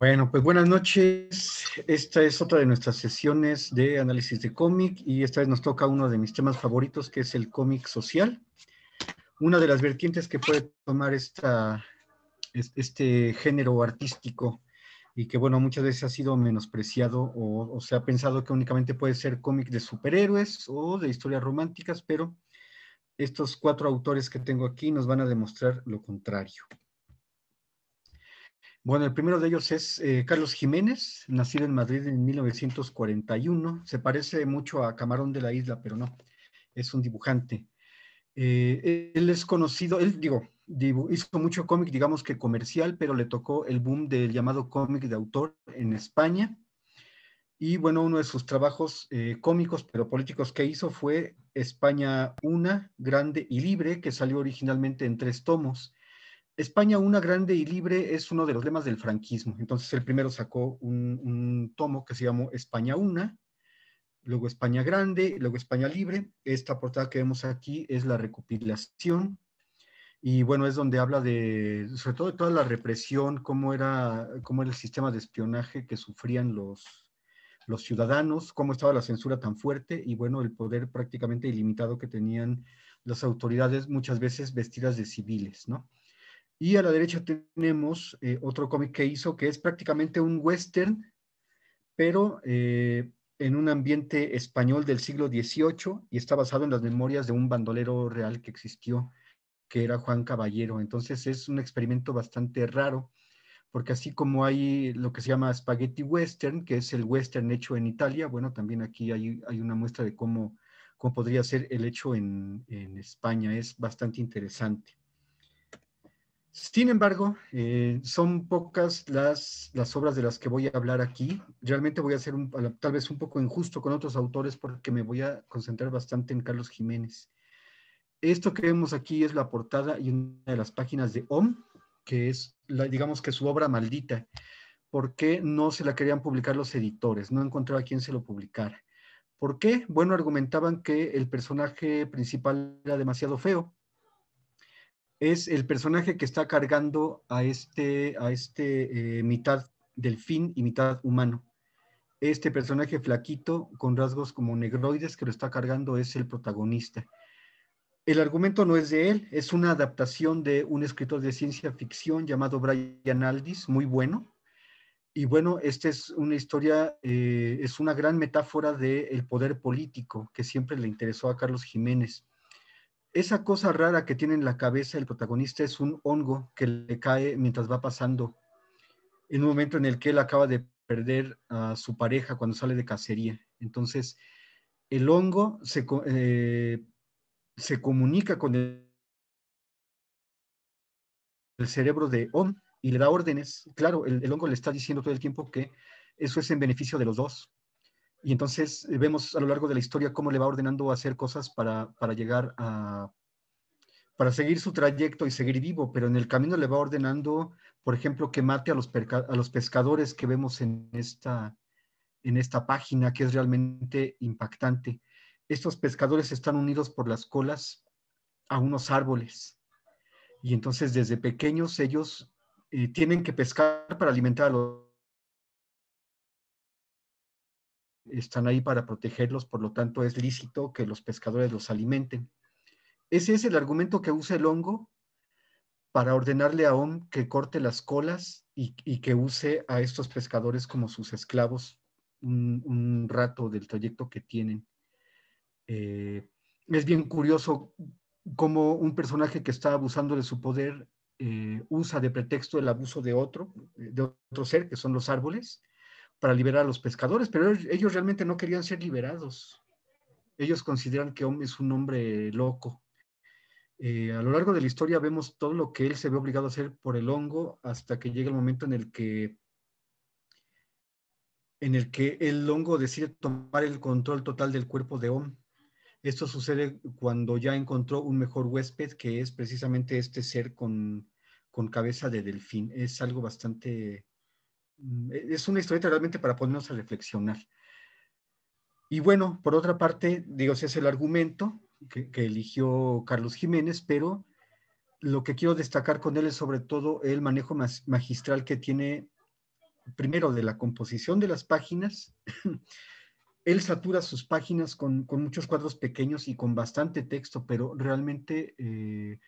Bueno, pues buenas noches. Esta es otra de nuestras sesiones de análisis de cómic y esta vez nos toca uno de mis temas favoritos que es el cómic social. Una de las vertientes que puede tomar este género artístico y que bueno, muchas veces ha sido menospreciado o se ha pensado que únicamente puede ser cómic de superhéroes o de historias románticas, pero estos cuatro autores que tengo aquí nos van a demostrar lo contrario. Bueno, el primero de ellos es eh, Carlos Jiménez, nacido en Madrid en 1941. Se parece mucho a Camarón de la Isla, pero no, es un dibujante. Eh, él es conocido, él digo, hizo mucho cómic, digamos que comercial, pero le tocó el boom del llamado cómic de autor en España. Y bueno, uno de sus trabajos eh, cómicos, pero políticos que hizo fue España Una, Grande y Libre, que salió originalmente en tres tomos. España una grande y libre es uno de los lemas del franquismo. Entonces el primero sacó un, tomo que se llamó España una, luego España grande, luego España libre. Esta portada que vemos aquí es la recopilación y bueno, es donde habla de, sobre todo de toda la represión, cómo era, cómo el sistema de espionaje que sufrían los, los ciudadanos, cómo estaba la censura tan fuerte y bueno, el poder prácticamente ilimitado que tenían las autoridades muchas veces vestidas de civiles, ¿no? Y a la derecha tenemos eh, otro cómic que hizo que es prácticamente un western, pero eh, en un ambiente español del siglo XVIII y está basado en las memorias de un bandolero real que existió, que era Juan Caballero. Entonces es un experimento bastante raro, porque así como hay lo que se llama spaghetti western, que es el western hecho en Italia, bueno, también aquí hay, una muestra de cómo, cómo podría ser el hecho en España. Es bastante interesante. Sin embargo, eh, son pocas las, obras de las que voy a hablar aquí. Realmente voy a ser un, tal vez un poco injusto con otros autores porque me voy a concentrar bastante en Carlos Jiménez. Esto que vemos aquí es la portada y una de las páginas de OM, que es, la, digamos que su obra maldita. ¿Por qué no se la querían publicar los editores? No encontraba quién se lo publicara. ¿Por qué? Bueno, argumentaban que el personaje principal era demasiado feo es el personaje que está cargando a este, a este eh, mitad delfín y mitad humano. Este personaje flaquito con rasgos como negroides que lo está cargando es el protagonista. El argumento no es de él, es una adaptación de un escritor de ciencia ficción llamado Brian Aldis, muy bueno. Y bueno, esta es una historia, eh, es una gran metáfora del poder político que siempre le interesó a Carlos Jiménez esa cosa rara que tiene en la cabeza el protagonista es un hongo que le cae mientras va pasando en un momento en el que él acaba de perder a su pareja cuando sale de cacería. Entonces, el hongo se, eh, comunica con el, cerebro de On y le da órdenes. Claro, el hongo le está diciendo todo el tiempo que eso es en beneficio de los dos. Y entonces eh, vemos a lo largo de la historia cómo le va ordenando hacer cosas para, llegar a, para seguir su trayecto y seguir vivo, pero en el camino le va ordenando, por ejemplo, que mate a los, a los pescadores que vemos en esta, en esta página, que es realmente impactante. Estos pescadores están unidos por las colas a unos árboles. Y entonces desde pequeños ellos eh, tienen que pescar para alimentarlos. están ahí para protegerlos, por lo tanto es lícito que los pescadores los alimenten. Ese es el argumento que usa el hongo para ordenarle a Om que corte las colas y, que use a estos pescadores como sus esclavos un, rato del trayecto que tienen. Eh, es bien curioso cómo un personaje que está abusando de su poder eh, usa de pretexto el abuso de otro, de otro ser, que son los árboles, para liberar a los pescadores, pero ellos realmente no querían ser liberados. Ellos consideran que Om es un hombre loco. Eh, a lo largo de la historia vemos todo lo que él se ve obligado a hacer por el hongo hasta que llega el momento en el que en el que el hongo decide tomar el control total del cuerpo de Om. Esto sucede cuando ya encontró un mejor huésped, que es precisamente este ser con cabeza de delfín. Es algo bastante Mm, e, es una historieta realmente para ponernos a reflexionar. Y bueno, por otra parte, digo, ese es el argumento que, eligió Carlos Jiménez, pero lo que quiero destacar con él es sobre todo el manejo magistral que tiene, primero, de la composición de las páginas. él satura sus páginas con, muchos cuadros pequeños y con bastante texto, pero realmente eh,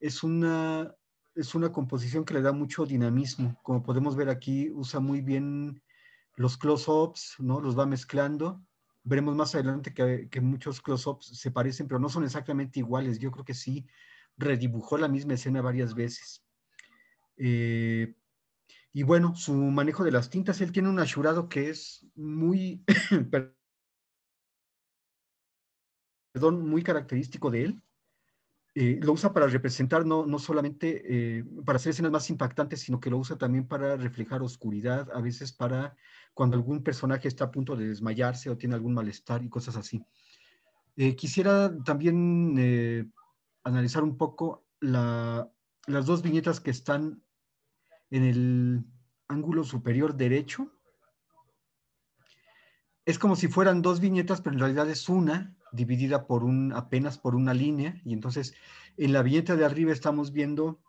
es una es una composición que le da mucho dinamismo. Como podemos ver aquí, usa muy bien los close-ups, ¿no? Los va mezclando. Veremos más adelante que, muchos close-ups se parecen, pero no son exactamente iguales. Yo creo que sí redibujó la misma escena varias veces. Eh, y bueno, su manejo de las tintas, él tiene un ashurado que es muy, perdón, muy característico de él eh, lo usa para representar no, solamente eh, para hacer escenas más impactantes, sino que lo usa también para reflejar oscuridad, a veces para cuando algún personaje está a punto de desmayarse o tiene algún malestar y cosas así. Eh, quisiera también analizar un poco las dos viñetas que están en el ángulo superior derecho. Es como si fueran dos viñetas, pero en realidad es una, dividida por un, apenas por una línea, y entonces en la viñeta de arriba estamos viendo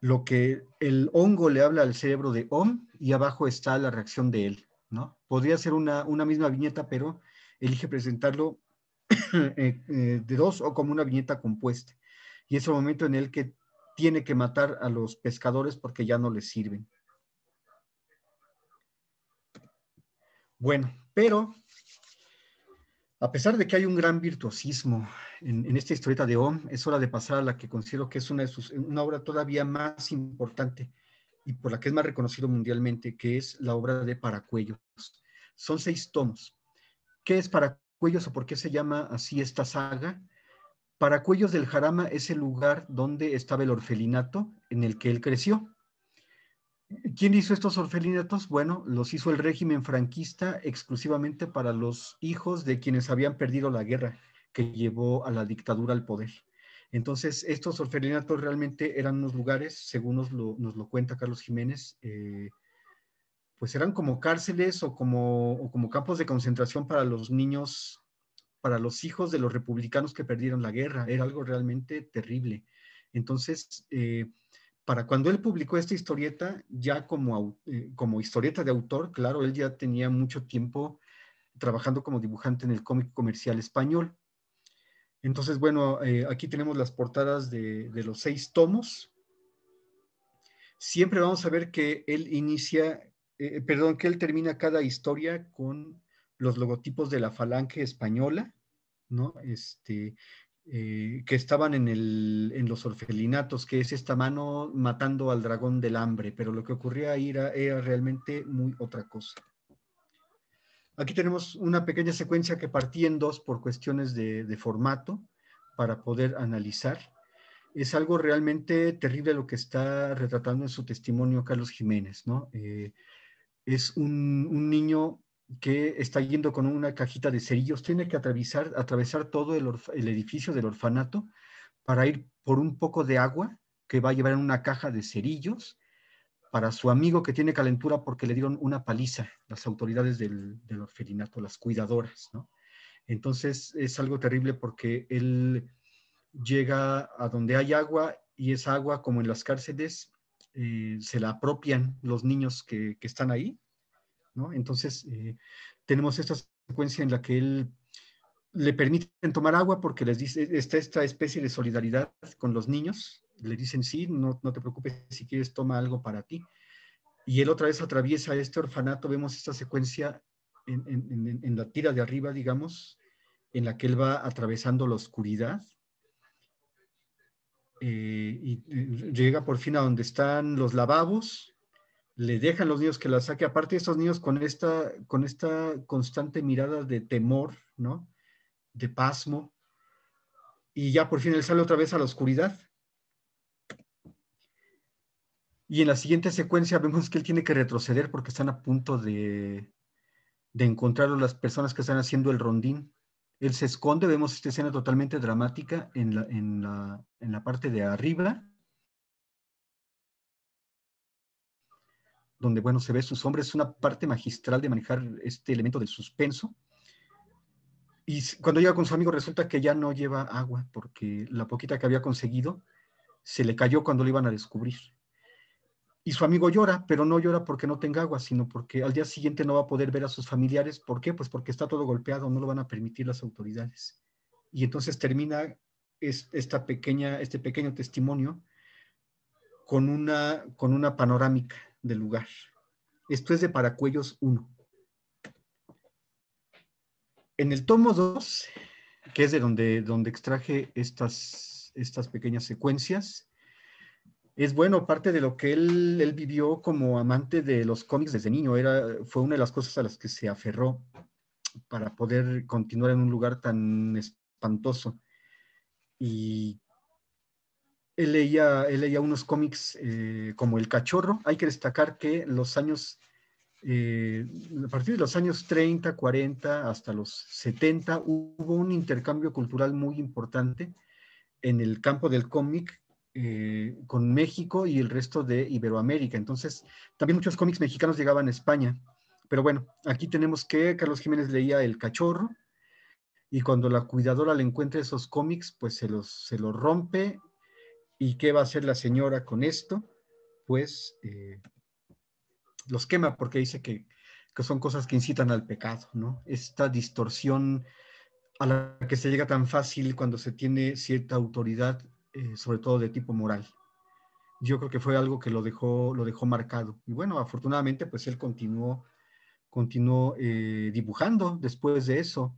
lo que el hongo le habla al cerebro de Om, y abajo está la reacción de él, ¿no? Podría ser una, una misma viñeta, pero elige presentarlo eh, eh, de dos o como una viñeta compuesta. Y es el momento en el que tiene que matar a los pescadores porque ya no les sirven. Bueno, pero a pesar de que hay un gran virtuosismo en, esta historieta de Ohm, es hora de pasar a la que considero que es una, de una obra todavía más importante y por la que es más reconocido mundialmente, que es la obra de Paracuellos. Son seis tomos. ¿Qué es Paracuellos o por qué se llama así esta saga? Paracuellos del Jarama es el lugar donde estaba el orfelinato en el que él creció. ¿Quién hizo estos orfelinatos? Bueno, los hizo el régimen franquista exclusivamente para los hijos de quienes habían perdido la guerra que llevó a la dictadura al poder. Entonces, estos orfelinatos realmente eran unos lugares, según nos lo, nos lo cuenta Carlos Jiménez, eh, pues eran como cárceles o como, como campos de concentración para los niños, para los hijos de los republicanos que perdieron la guerra. Era algo realmente terrible. Entonces, eh, para cuando él publicó esta historieta, ya como, eh, como historieta de autor, claro, él ya tenía mucho tiempo trabajando como dibujante en el cómic comercial español. Entonces, bueno, eh, aquí tenemos las portadas de, los seis tomos. Siempre vamos a ver que él inicia, eh, perdón, que él termina cada historia con los logotipos de la falange española, ¿no? Este, eh, que estaban en, los orfelinatos, que es esta mano matando al dragón del hambre, pero lo que ocurría ahí era, realmente muy otra cosa. Aquí tenemos una pequeña secuencia que partí en dos por cuestiones de, formato para poder analizar. Es algo realmente terrible lo que está retratando en su testimonio Carlos Jiménez, ¿no? Eh, es un niño que está yendo con una cajita de cerillos, tiene que atravesar, atravesar todo el, edificio del orfanato para ir por un poco de agua que va a llevar en una caja de cerillos para su amigo que tiene calentura porque le dieron una paliza las autoridades del, del las cuidadoras, ¿no? Entonces es algo terrible porque él llega a donde hay agua y esa agua, como en las cárceles, eh, se la apropian los niños que están ahí entonces, eh, tenemos esta secuencia en la que él le permite tomar agua porque les dice, está esta especie de solidaridad con los niños, le dicen, sí, no, te preocupes, si quieres toma algo para ti. Y él otra vez atraviesa este orfanato, vemos esta secuencia en, la tira de arriba, digamos, en la que él va atravesando la oscuridad eh, y llega por fin a donde están los lavabos le dejan los niños que la saque. Aparte, estos niños con esta, con esta constante mirada de temor, ¿no? De pasmo. Y ya por fin él sale otra vez a la oscuridad. Y en la siguiente secuencia vemos que él tiene que retroceder porque están a punto de, de encontrar a las personas que están haciendo el rondín. Él se esconde, vemos esta escena totalmente dramática en la, en la, en la parte de arriba donde, bueno, se ve sus hombres, es una parte magistral de manejar este elemento del suspenso. Y cuando llega con su amigo resulta que ya no lleva agua, porque la poquita que había conseguido se le cayó cuando lo iban a descubrir. Y su amigo llora, pero no llora porque no tenga agua, sino porque al día siguiente no va a poder ver a sus familiares. ¿Por qué? Pues porque está todo golpeado, no lo van a permitir las autoridades. Y entonces termina es, esta pequeña, este pequeño testimonio con una, con una panorámica del lugar. Esto es de Paracuellos 1. En el tomo 2, que es de donde, donde extraje estas, estas pequeñas secuencias, es bueno, parte de lo que él, vivió como amante de los cómics desde niño, era, fue una de las cosas a las que se aferró para poder continuar en un lugar tan espantoso. Y él leía, él leía unos cómics eh, como El Cachorro. Hay que destacar que los años, eh, a partir de los años 30, 40 hasta los 70, hubo un intercambio cultural muy importante en el campo del cómic eh, con México y el resto de Iberoamérica. Entonces, también muchos cómics mexicanos llegaban a España. Pero bueno, aquí tenemos que Carlos Jiménez leía El Cachorro y cuando la cuidadora le encuentra esos cómics, pues se los, se los rompe ¿Y qué va a hacer la señora con esto? Pues eh, los quema porque dice que, son cosas que incitan al pecado, ¿no? Esta distorsión a la que se llega tan fácil cuando se tiene cierta autoridad, eh, sobre todo de tipo moral. Yo creo que fue algo que lo dejó, lo dejó marcado. Y bueno, afortunadamente, pues él continuó, continuó eh, dibujando después de eso.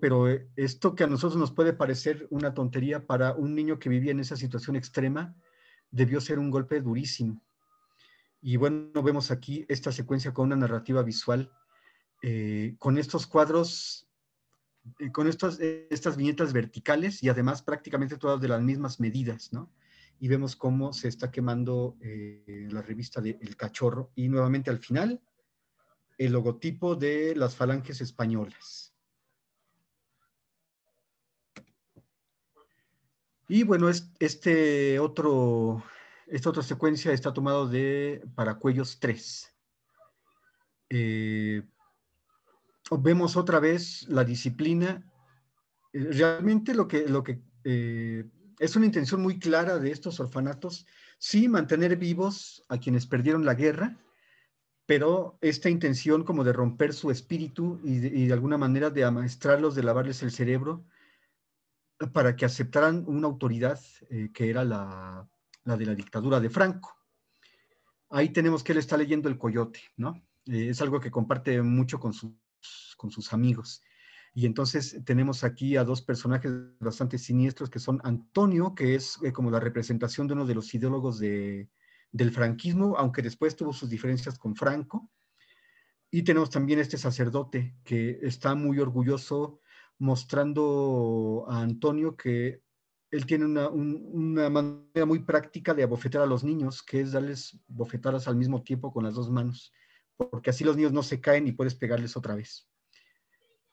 Pero eh, esto que a nosotros nos puede parecer una tontería para un niño que vivía en esa situación extrema, debió ser un golpe durísimo. Y bueno, vemos aquí esta secuencia con una narrativa visual, eh, con estos cuadros, eh, con estas viñetas verticales y además prácticamente todas de las mismas medidas, Y vemos cómo se está quemando la revista del El Cachorro y nuevamente al final el logotipo de las falanges españolas. Y bueno, este otro, esta otra secuencia está tomada de Paracuellos 3. Eh, vemos otra vez la disciplina. Eh, realmente lo que, lo que eh, es una intención muy clara de estos orfanatos, sí mantener vivos a quienes perdieron la guerra, pero esta intención como de romper su espíritu y de, y de alguna manera de amaestrarlos, de lavarles el cerebro para que aceptaran una autoridad eh, que era la, de la dictadura de Franco. Ahí tenemos que él está leyendo El Coyote, ¿no? Eh, es algo que comparte mucho con sus, con sus amigos. Y entonces tenemos aquí a dos personajes bastante siniestros que son Antonio, que es eh, como la representación de uno de los ideólogos del franquismo, aunque después tuvo sus diferencias con Franco. Y tenemos también este sacerdote que está muy orgulloso mostrando a Antonio que él tiene una, manera muy práctica de abofetear a los niños, que es darles bofetadas al mismo tiempo con las dos manos, porque así los niños no se caen y puedes pegarles otra vez.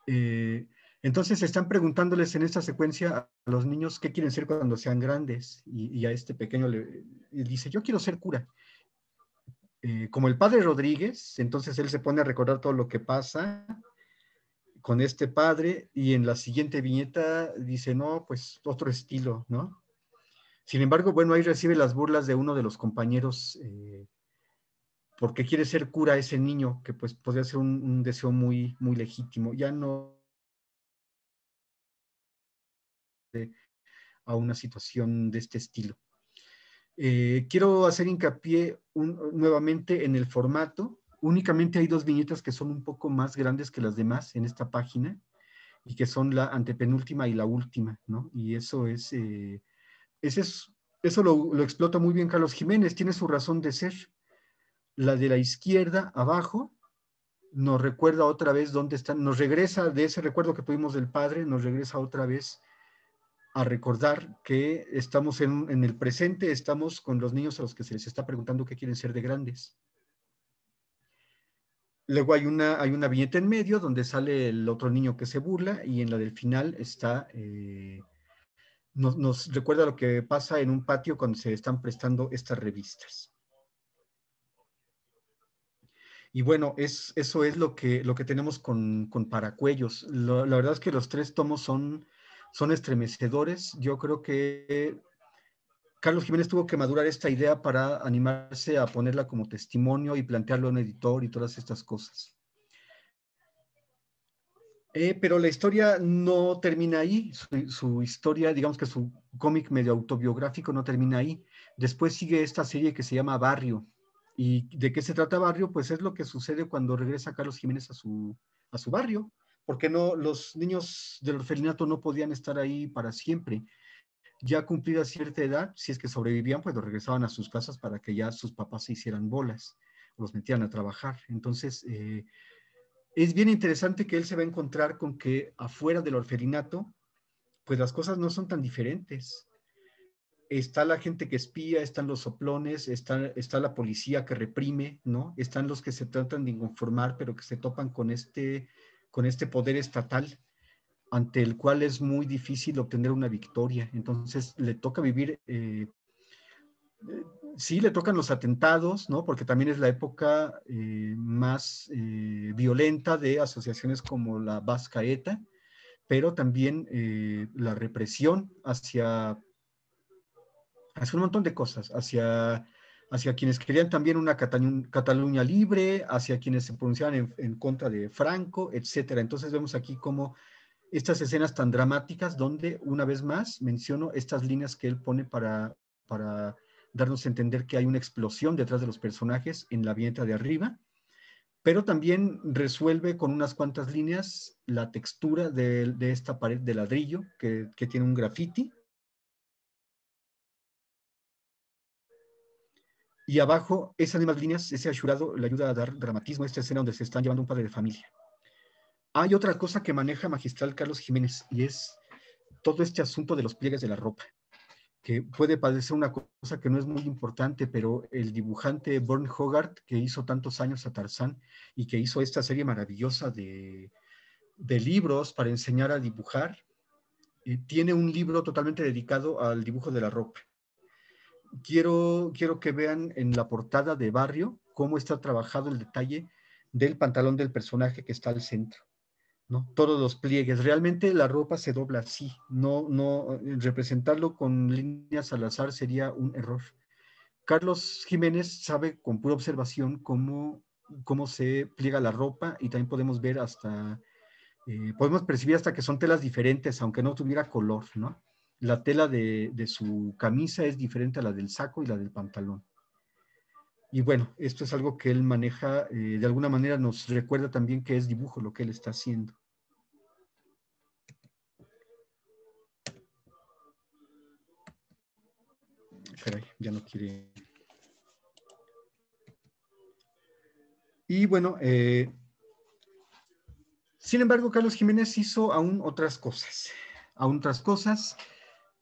Eh, entonces están preguntándoles en esta secuencia a los niños qué quieren ser cuando sean grandes y, a este pequeño le, dice, yo quiero ser cura. Eh, como el padre Rodríguez, entonces él se pone a recordar todo lo que pasa con este padre y en la siguiente viñeta dice, no, pues otro estilo, ¿no? Sin embargo, bueno, ahí recibe las burlas de uno de los compañeros eh, porque quiere ser cura ese niño, que pues podría ser un, deseo muy, muy legítimo. Ya no a una situación de este estilo. Eh, quiero hacer hincapié nuevamente en el formato únicamente hay dos viñetas que son un poco más grandes que las demás en esta página y que son la antepenúltima y la última, ¿no? Y eso es, eh, eso lo, explota muy bien Carlos Jiménez, tiene su razón de ser. La de la izquierda abajo nos recuerda otra vez dónde están, nos regresa de ese recuerdo que tuvimos del padre, nos regresa otra vez a recordar que estamos en el presente, estamos con los niños a los que se les está preguntando qué quieren ser de grandes. Luego hay una, hay una viñeta en medio donde sale el otro niño que se burla y en la del final está, eh, nos, recuerda lo que pasa en un patio cuando se están prestando estas revistas. Y bueno, es, eso es lo que, lo que tenemos con, Paracuellos. la verdad es que los tres tomos son, son estremecedores. Yo creo que Carlos Jiménez tuvo que madurar esta idea para animarse a ponerla como testimonio y plantearlo en editor y todas estas cosas. Eh, pero la historia no termina ahí, su, historia, digamos que su cómic medio autobiográfico no termina ahí. Después sigue esta serie que se llama Barrio. ¿Y de qué se trata Barrio? Pues es lo que sucede cuando regresa Carlos Jiménez a su, barrio, porque no, los niños del orfelinato no podían estar ahí para siempre ya cumplida cierta edad, si es que sobrevivían, pues los regresaban a sus casas para que ya sus papás se hicieran bolas, los metían a trabajar. Entonces, eh, es bien interesante que él se va a encontrar con que afuera del orferinato, pues las cosas no son tan diferentes. Está la gente que espía, están los soplones, está, está la policía que reprime, ¿no? Están los que se tratan de inconformar, pero que se topan con este, con este poder estatal ante el cual es muy difícil obtener una victoria. Entonces le toca vivir, eh, eh, sí, le tocan los atentados, ¿no? Porque también es la época eh, más violenta de asociaciones como la Vasca ETA, pero también la represión hacia, hacia un montón de cosas, hacia hacia quienes querían también una Cataluña libre, hacia quienes se pronunciaban en, contra de Franco, etcétera. Entonces vemos aquí como estas escenas tan dramáticas donde una vez más menciono estas líneas que él pone para, darnos a entender que hay una explosión detrás de los personajes en la vieta de arriba, pero también resuelve con unas cuantas líneas la textura de, esta pared de ladrillo que, tiene un grafiti. Y abajo, esas mismas líneas, ese asurado le ayuda a dar dramatismo a esta escena donde se están llevando un padre de familia. Hay otra cosa que maneja magistral Carlos Jiménez y es todo este asunto de los pliegues de la ropa, que puede parecer una cosa que no es muy importante, pero el dibujante Bern Hogarth, que hizo tantos años a Tarzán y que hizo esta serie maravillosa de, libros para enseñar a dibujar, eh, tiene un libro totalmente dedicado al dibujo de la ropa. Quiero, quiero que vean en la portada de Barrio cómo está trabajado el detalle del pantalón del personaje que está al centro todos los pliegues. Realmente la ropa se dobla así, no, no, eh, representarlo con líneas al azar sería un error. Carlos Jiménez sabe con pura observación cómo, cómo se pliega la ropa y también podemos ver hasta, eh, podemos percibir hasta que son telas diferentes, aunque no tuviera color, ¿no? La tela de su camisa es diferente a la del saco y la del pantalón. Y bueno, esto es algo que él maneja, eh, de alguna manera nos recuerda también que es dibujo lo que él está haciendo. Caray, ya no quiere. Y bueno, eh, sin embargo, Carlos Jiménez hizo aún otras cosas, aún otras cosas,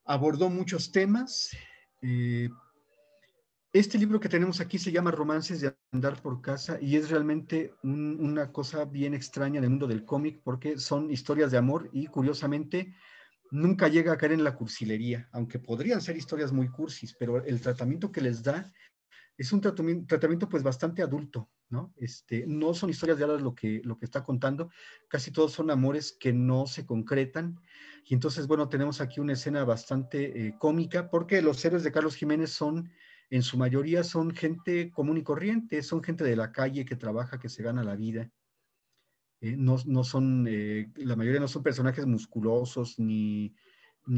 abordó muchos temas. Eh, este libro que tenemos aquí se llama Romances de Andar por Casa y es realmente una cosa bien extraña en el mundo del cómic porque son historias de amor y curiosamente nunca llega a caer en la cursilería, aunque podrían ser historias muy cursis, pero el tratamiento que les da es un tratamiento, pues bastante adulto, ¿no? Este, no son historias de hadas lo que, lo que está contando, casi todos son amores que no se concretan. Y entonces, bueno, tenemos aquí una escena bastante eh, cómica porque los héroes de Carlos Jiménez son en su mayoría son gente común y corriente, son gente de la calle que trabaja, que se gana la vida. Eh, no, son, eh, la mayoría no son personajes musculosos ni,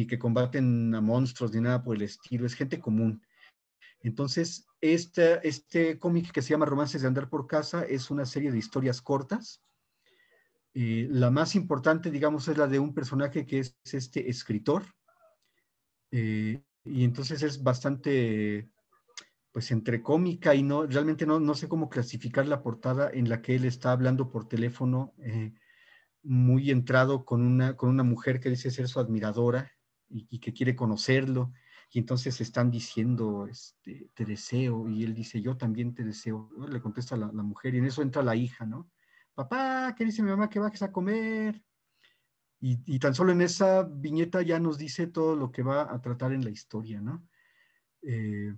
que combaten a monstruos ni nada por el estilo, es gente común. Entonces, este cómic que se llama Romances de Andar por Casa es una serie de historias cortas. Eh, la más importante, digamos, es la de un personaje que es este escritor. y entonces es bastante pues entre cómica y no, realmente no, no sé cómo clasificar la portada en la que él está hablando por teléfono, eh, muy entrado con una, con una mujer que dice ser su admiradora y, que quiere conocerlo. Y entonces están diciendo, este, te deseo, y él dice, yo también te deseo. Le contesta la, la mujer, y en eso entra la hija, ¿no? Papá, ¿qué dice mi mamá que bajes a comer? Y, y, tan solo en esa viñeta ya nos dice todo lo que va a tratar en la historia, ¿no? Eh,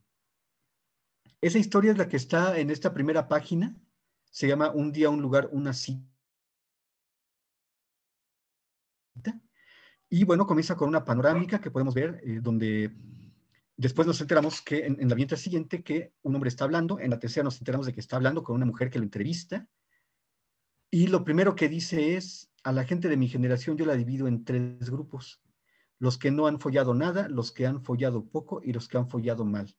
esa historia es la que está en esta primera página. Se llama Un día, un lugar, una cita. Y bueno, comienza con una panorámica que podemos ver eh, donde después nos enteramos que en, la viñeta siguiente que un hombre está hablando, en la tercera nos enteramos de que está hablando con una mujer que lo entrevista. Y lo primero que dice es, a la gente de mi generación yo la divido en tres grupos. Los que no han follado nada, los que han follado poco y los que han follado mal.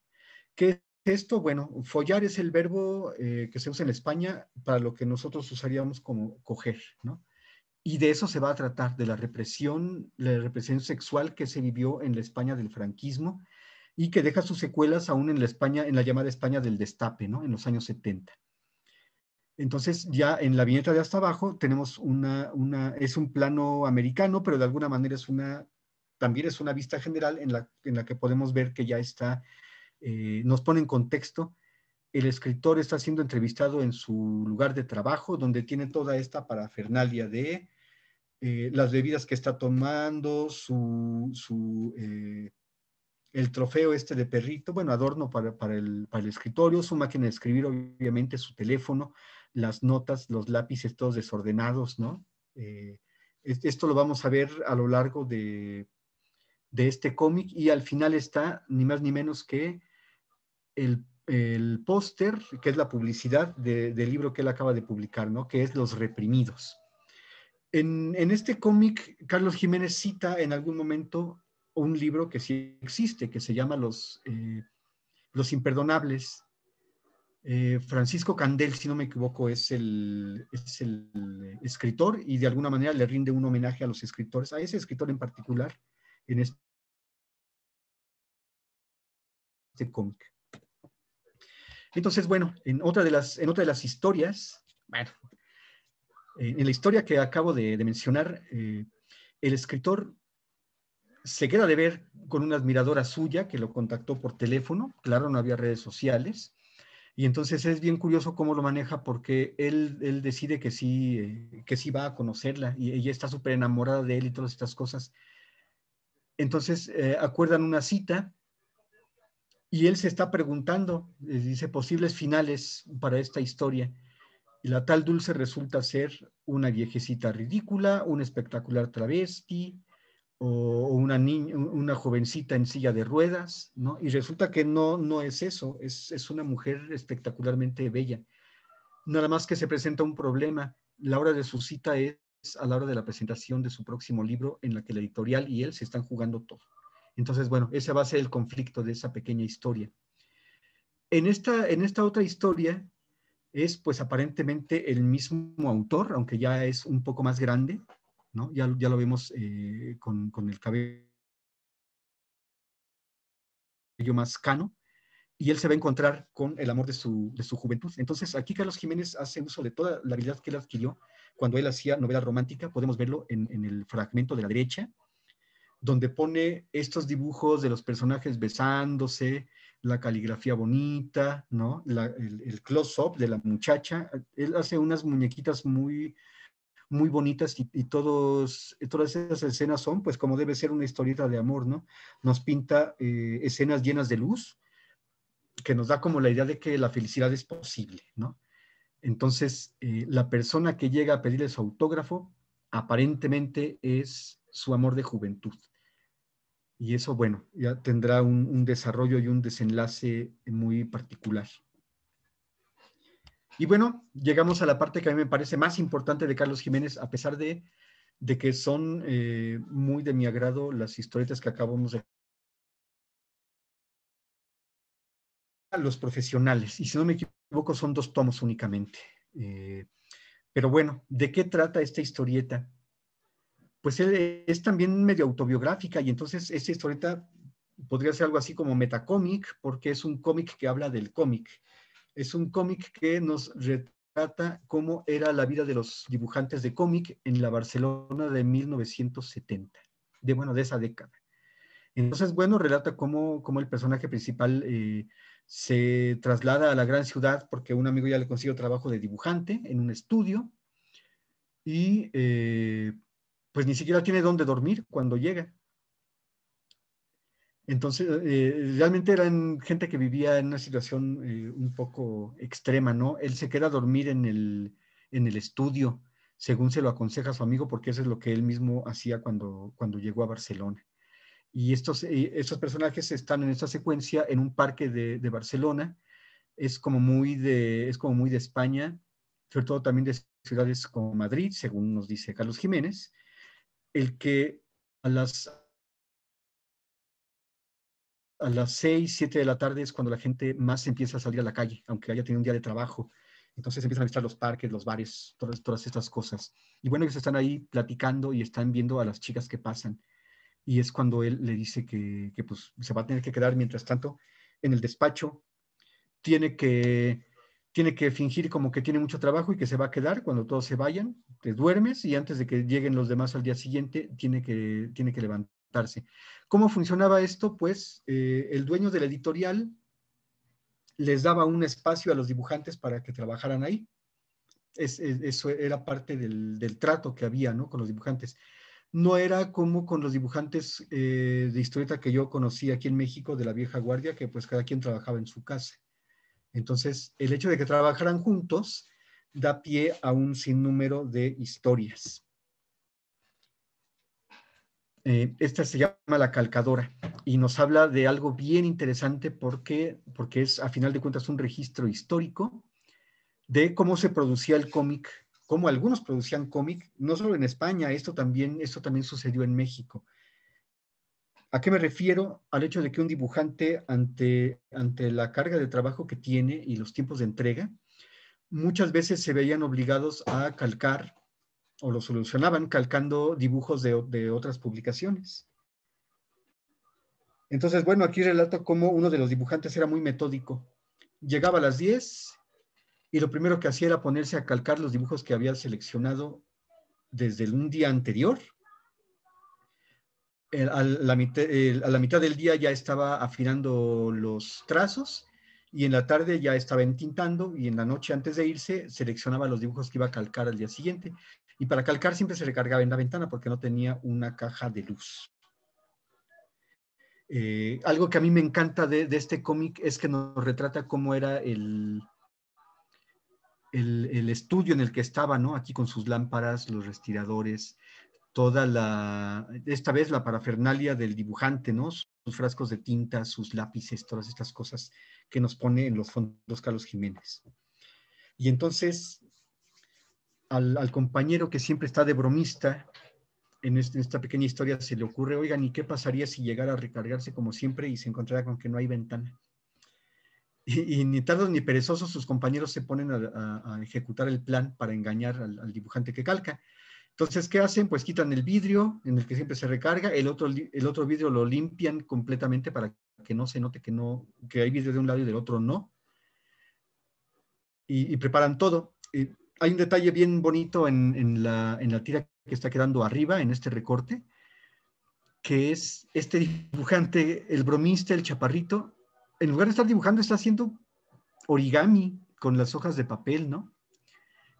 Esto, bueno, follar es el verbo eh, que se usa en España para lo que nosotros usaríamos como coger, ¿no? Y de eso se va a tratar, de la represión, la represión sexual que se vivió en la España del franquismo y que deja sus secuelas aún en la España, en la llamada España del destape, ¿no? En los años 70. Entonces, ya en la viñeta de hasta abajo tenemos una, una es un plano americano, pero de alguna manera es una, también es una vista general en la, en la que podemos ver que ya está eh, nos pone en contexto, el escritor está siendo entrevistado en su lugar de trabajo, donde tiene toda esta parafernalia de eh, las bebidas que está tomando, su, su eh, el trofeo este de perrito, bueno, adorno para, el, escritorio, su máquina de escribir, obviamente, su teléfono, las notas, los lápices todos desordenados, ¿no? esto lo vamos a ver a lo largo de este cómic y al final está ni más ni menos que el, el póster, que es la publicidad de, del libro que él acaba de publicar, ¿no? Que es Los Reprimidos. En, en este cómic, Carlos Jiménez cita en algún momento un libro que sí existe, que se llama Los, eh, Los Imperdonables. Eh, Francisco Candel, si no me equivoco, es el, es el escritor y de alguna manera le rinde un homenaje a los escritores, a ese escritor en particular, en este cómic. Entonces, bueno, en otra de las, en otra de las historias, bueno, en la historia que acabo de, mencionar, eh, el escritor se queda de ver con una admiradora suya que lo contactó por teléfono, claro, no había redes sociales, y entonces es bien curioso cómo lo maneja porque él, él decide que sí, eh, que sí va a conocerla y ella está súper enamorada de él y todas estas cosas. Entonces eh, acuerdan una cita y él se está preguntando, dice, posibles finales para esta historia. Y la tal Dulce resulta ser una viejecita ridícula, un espectacular travesti, o, una niña, una jovencita en silla de ruedas, Y resulta que no, no es eso, es, es, una mujer espectacularmente bella. Nada más que se presenta un problema. La hora de su cita es a la hora de la presentación de su próximo libro en la que la editorial y él se están jugando todo. Entonces, bueno, ese va a ser el conflicto de esa pequeña historia. En esta, en esta otra historia es pues aparentemente el mismo autor, aunque ya es un poco más grande, ¿no? Ya, ya lo vemos eh, con, el cabello más cano, y él se va a encontrar con el amor de su, de su juventud. Entonces, aquí Carlos Jiménez hace uso de toda la habilidad que él adquirió cuando él hacía novela romántica, podemos verlo en el fragmento de la derecha, donde pone estos dibujos de los personajes besándose, la caligrafía bonita, ¿no? el, close-up de la muchacha. Él hace unas muñequitas muy, muy bonitas y, todos, todas esas escenas son, pues, como debe ser una historieta de amor, ¿no? Nos pinta eh, escenas llenas de luz, que nos da como la idea de que la felicidad es posible, ¿no? Entonces, eh, la persona que llega a pedirle su autógrafo aparentemente es su amor de juventud y eso, bueno, ya tendrá un, desarrollo y un desenlace muy particular. Y bueno, llegamos a la parte que a mí me parece más importante de Carlos Jiménez, a pesar de, que son eh, muy de mi agrado las historietas que acabamos de... los profesionales, y si no me equivoco, son dos tomos únicamente. Eh, pero bueno, ¿de qué trata esta historieta? pues eh, es también medio autobiográfica y entonces esta historieta podría ser algo así como metacómic, porque es un cómic que habla del cómic. Es un cómic que nos retrata cómo era la vida de los dibujantes de cómic en la Barcelona de 1970, de, bueno, de esa década. Entonces, bueno, relata cómo, cómo el personaje principal eh, se traslada a la gran ciudad porque un amigo ya le consiguió trabajo de dibujante en un estudio y eh, pues ni siquiera tiene dónde dormir cuando llega. Entonces, eh, realmente eran gente que vivía en una situación eh, un poco extrema, ¿no? Él se queda a dormir en el, estudio, según se lo aconseja su amigo, porque eso es lo que él mismo hacía cuando, cuando llegó a Barcelona. Y eh, estos, personajes están en esta secuencia en un parque de, de, Barcelona. Es como, muy de, es como muy de España, sobre todo también de ciudades como Madrid, según nos dice Carlos Jiménez el que a las a las 6, 7 de la tarde es cuando la gente más empieza a salir a la calle, aunque haya tenido un día de trabajo. Entonces empiezan a visitar los parques, los bares, todas, todas estas cosas. Y bueno, ellos están ahí platicando y están viendo a las chicas que pasan. Y es cuando él le dice que, que pues, se va a tener que quedar mientras tanto en el despacho. Tiene que tiene que fingir como que tiene mucho trabajo y que se va a quedar cuando todos se vayan, te duermes y antes de que lleguen los demás al día siguiente tiene que, tiene que levantarse. ¿Cómo funcionaba esto? Pues eh, el dueño de la editorial les daba un espacio a los dibujantes para que trabajaran ahí. eso era parte del, trato que había ¿no? con los dibujantes. No era como con los dibujantes eh, de historieta que yo conocí aquí en México de la vieja guardia, que pues cada quien trabajaba en su casa entonces, el hecho de que trabajaran juntos da pie a un sinnúmero de historias. Eh, esta se llama La Calcadora y nos habla de algo bien interesante porque, es, a final de cuentas, un registro histórico de cómo se producía el cómic, cómo algunos producían cómic, no solo en España, esto también, esto también sucedió en México. ¿A qué me refiero? Al hecho de que un dibujante, ante, ante la carga de trabajo que tiene y los tiempos de entrega, muchas veces se veían obligados a calcar o lo solucionaban calcando dibujos de, de otras publicaciones. Entonces, bueno, aquí relato cómo uno de los dibujantes era muy metódico. Llegaba a las 10 y lo primero que hacía era ponerse a calcar los dibujos que había seleccionado desde un día anterior a, la mitad, del día ya estaba afinando los trazos y en la tarde ya estaba entintando y en la noche antes de irse seleccionaba los dibujos que iba a calcar al día siguiente. Y para calcar siempre se recargaba en la ventana porque no tenía una caja de luz. Eh, algo que a mí me encanta de, este cómic es que nos retrata cómo era el, el, estudio en el que estaba, ¿no? Aquí con sus lámparas, los respiradores, toda la, esta vez la parafernalia del dibujante, ¿no? Sus frascos de tinta, sus lápices, todas estas cosas que nos pone en los fondos Carlos Jiménez. Y entonces, al, compañero que siempre está de bromista, este, en, esta pequeña historia se le ocurre, oigan, ¿y qué pasaría si llegara a recargarse como siempre y se encontrara con que no hay ventana? Y, ni tardos ni perezosos sus compañeros se ponen a, ejecutar el plan para engañar al dibujante que calca. Entonces, ¿qué hacen? Pues quitan el vidrio en el que siempre se recarga, el otro, el otro vidrio lo limpian completamente para que no se note que, no, que hay vidrio de un lado y del otro no. Y, preparan todo. hay un detalle bien bonito en, la, tira que está quedando arriba, en este recorte, que es este dibujante, el bromista, el chaparrito, en lugar de estar dibujando, está haciendo origami con las hojas de papel, ¿no?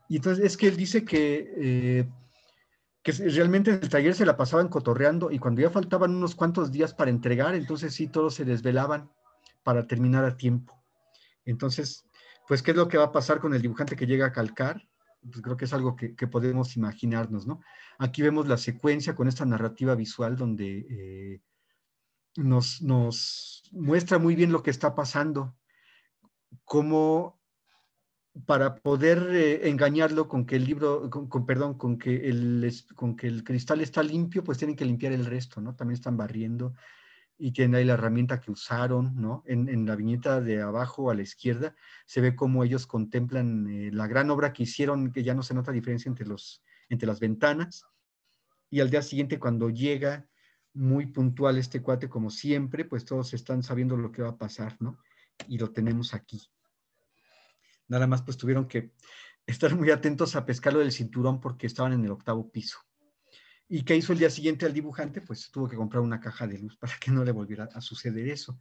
Y entonces es que él dice que... Eh, que realmente en el taller se la pasaban cotorreando y cuando ya faltaban unos cuantos días para entregar, entonces sí, todos se desvelaban para terminar a tiempo. Entonces, pues, ¿qué es lo que va a pasar con el dibujante que llega a calcar? Pues, creo que es algo que, podemos imaginarnos, ¿no? Aquí vemos la secuencia con esta narrativa visual donde eh, nos, nos muestra muy bien lo que está pasando, cómo para poder eh, engañarlo con que el libro, con, perdón, con que, el, cristal está limpio, pues tienen que limpiar el resto, ¿no? También están barriendo y tienen ahí la herramienta que usaron, ¿no? En, la viñeta de abajo a la izquierda se ve cómo ellos contemplan eh, la gran obra que hicieron, que ya no se nota diferencia entre, los, entre las ventanas. Y al día siguiente, cuando llega muy puntual este cuate, como siempre, pues todos están sabiendo lo que va a pasar, ¿no? Y lo tenemos aquí. Nada más pues tuvieron que estar muy atentos a pescarlo del cinturón porque estaban en el octavo piso. ¿Y qué hizo el día siguiente al dibujante? Pues tuvo que comprar una caja de luz para que no le volviera a suceder eso.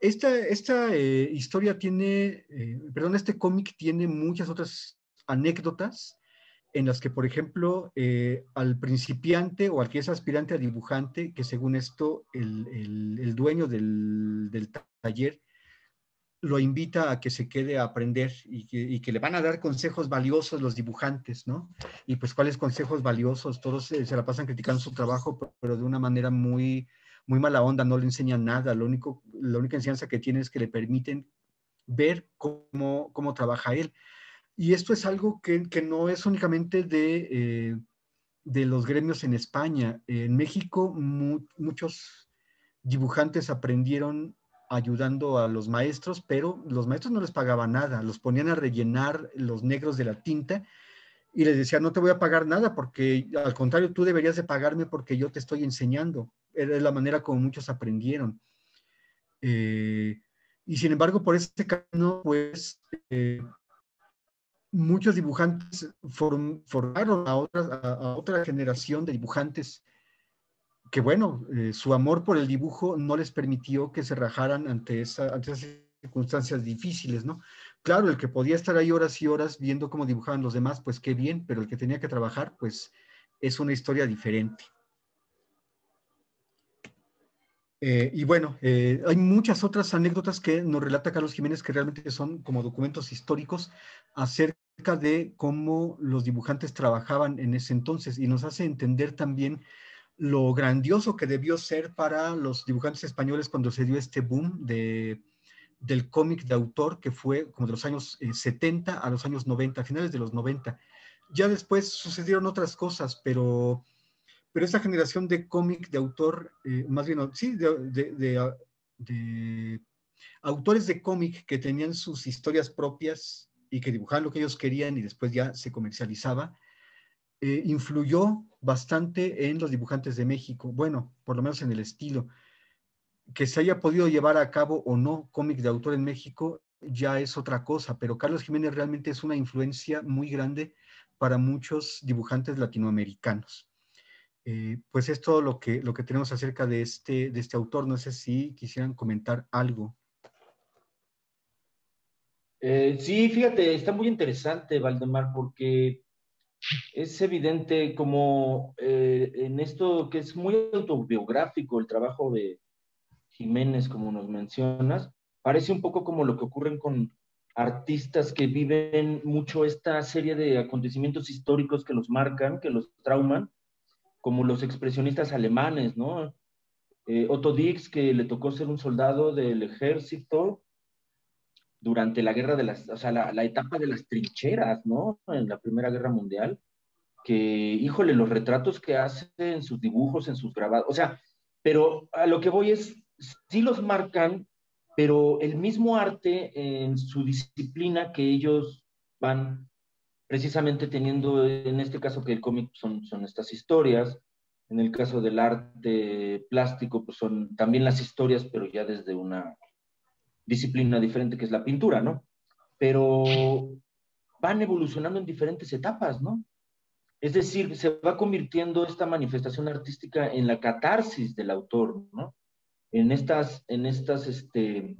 Esta, esta eh, historia tiene, eh, perdón, este cómic tiene muchas otras anécdotas en las que, por ejemplo, eh, al principiante o al que es aspirante a dibujante, que según esto el, dueño del, del taller lo invita a que se quede a aprender y que, le van a dar consejos valiosos los dibujantes, ¿no? Y pues cuáles consejos valiosos, todos eh, se, la pasan criticando su trabajo, pero, de una manera muy, muy mala onda, no le enseñan nada, lo único, la única enseñanza que tiene es que le permiten ver cómo, cómo trabaja él. Y esto es algo que, no es únicamente de, eh, de, los gremios en España. En México muchos dibujantes aprendieron ayudando a los maestros, pero los maestros no les pagaban nada, los ponían a rellenar los negros de la tinta y les decía, no te voy a pagar nada porque al contrario, tú deberías de pagarme porque yo te estoy enseñando. Era la manera como muchos aprendieron. Eh, y sin embargo, por este camino, pues eh, muchos dibujantes formaron a, otras, a, otra generación de dibujantes que bueno, eh, su amor por el dibujo no les permitió que se rajaran ante, esas circunstancias difíciles, ¿no? Claro, el que podía estar ahí horas y horas viendo cómo dibujaban los demás, pues qué bien, pero el que tenía que trabajar, pues es una historia diferente. Eh, y bueno, eh, hay muchas otras anécdotas que nos relata Carlos Jiménez que realmente son como documentos históricos acerca de cómo los dibujantes trabajaban en ese entonces y nos hace entender también lo grandioso que debió ser para los dibujantes españoles cuando se dio este boom del cómic de autor que fue como de los años 70 eh, a los años 90, a finales de los 90. Ya después sucedieron otras cosas, pero, pero esa generación de cómic de autor, eh, más bien, sí, ah, de autores de cómic que tenían sus historias propias y que dibujaban lo que ellos querían y después ya se comercializaba, eh, influyó bastante en los dibujantes de México, bueno, por lo menos en el estilo. Que se haya podido llevar a cabo o no cómics de autor en México ya es otra cosa, pero Carlos Jiménez realmente es una influencia muy grande para muchos dibujantes latinoamericanos. Eh, pues es todo lo que, lo que tenemos acerca de este, de este autor. No sé si quisieran comentar algo. Eh, sí, fíjate, está muy interesante, Valdemar, porque es evidente como eh, en esto que es muy autobiográfico el trabajo de Jiménez, como nos mencionas, parece un poco como lo que ocurre con artistas que viven mucho esta serie de acontecimientos históricos que los marcan, que los trauman, como los expresionistas alemanes, ¿no? Eh, Otto Dix, que le tocó ser un soldado del ejército, durante la guerra de las, o sea, la, etapa de las trincheras, ¿no? En la Primera Guerra Mundial, que, híjole, los retratos que hace en sus dibujos, en sus grabados, o sea, pero a lo que voy es, sí los marcan, pero el mismo arte en su disciplina que ellos van precisamente teniendo, en este caso que el cómic son, son estas historias, en el caso del arte plástico, pues son también las historias, pero ya desde una disciplina diferente que es la pintura, ¿no? Pero van evolucionando en diferentes etapas, ¿no? Es decir, se va convirtiendo esta manifestación artística en la catarsis del autor, ¿no? En estas, en estas este,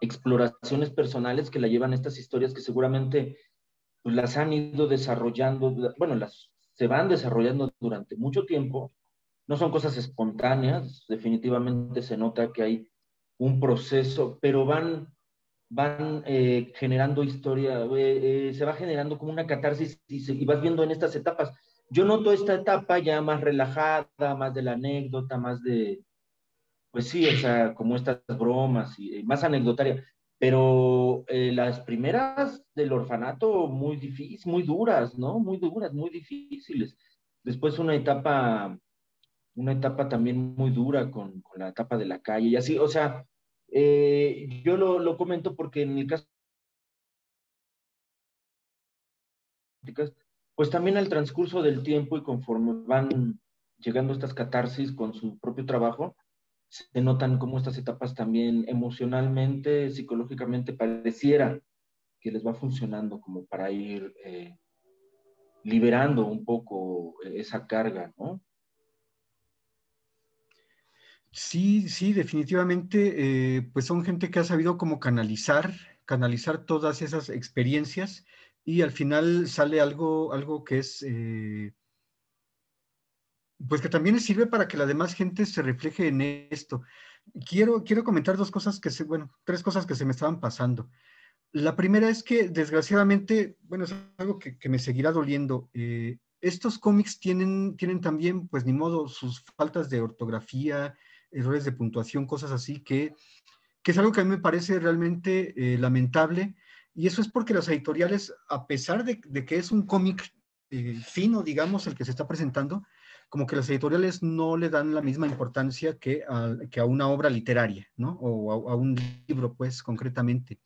exploraciones personales que la llevan estas historias que seguramente pues, las han ido desarrollando, bueno, las se van desarrollando durante mucho tiempo, no son cosas espontáneas, definitivamente se nota que hay un proceso, pero van, van eh, generando historia, eh, eh, se va generando como una catarsis y, vas viendo en estas etapas. Yo noto esta etapa ya más relajada, más de la anécdota, más de, pues sí, o como estas bromas y más anecdotaria, pero las primeras del orfanato muy difícil, muy duras, ¿no? Muy duras, muy difíciles. Después una etapa una etapa también muy dura con, la etapa de la calle y así, o sea, eh, yo lo, comento porque en el caso pues también al transcurso del tiempo y conforme van llegando estas catarsis con su propio trabajo, se notan cómo estas etapas también emocionalmente, psicológicamente pareciera que les va funcionando como para ir eh, liberando un poco eh, esa carga, ¿no? Sí, sí, definitivamente, eh, pues son gente que ha sabido como canalizar, canalizar todas esas experiencias y al final sale algo, algo que es, eh, pues que también sirve para que la demás gente se refleje en esto. Quiero, quiero comentar dos cosas que se, bueno, tres cosas que se me estaban pasando. La primera es que desgraciadamente, bueno, es algo que, me seguirá doliendo. Eh, estos cómics tienen, tienen también, pues ni modo, sus faltas de ortografía, errores de puntuación, cosas así que, que es algo que a mí me parece realmente eh, lamentable. Y eso es porque las editoriales, a pesar de, que es un cómic eh, fino, digamos, el que se está presentando, como que las editoriales no le dan la misma importancia que a, que a una obra literaria, ¿no? O a, un libro, pues, concretamente.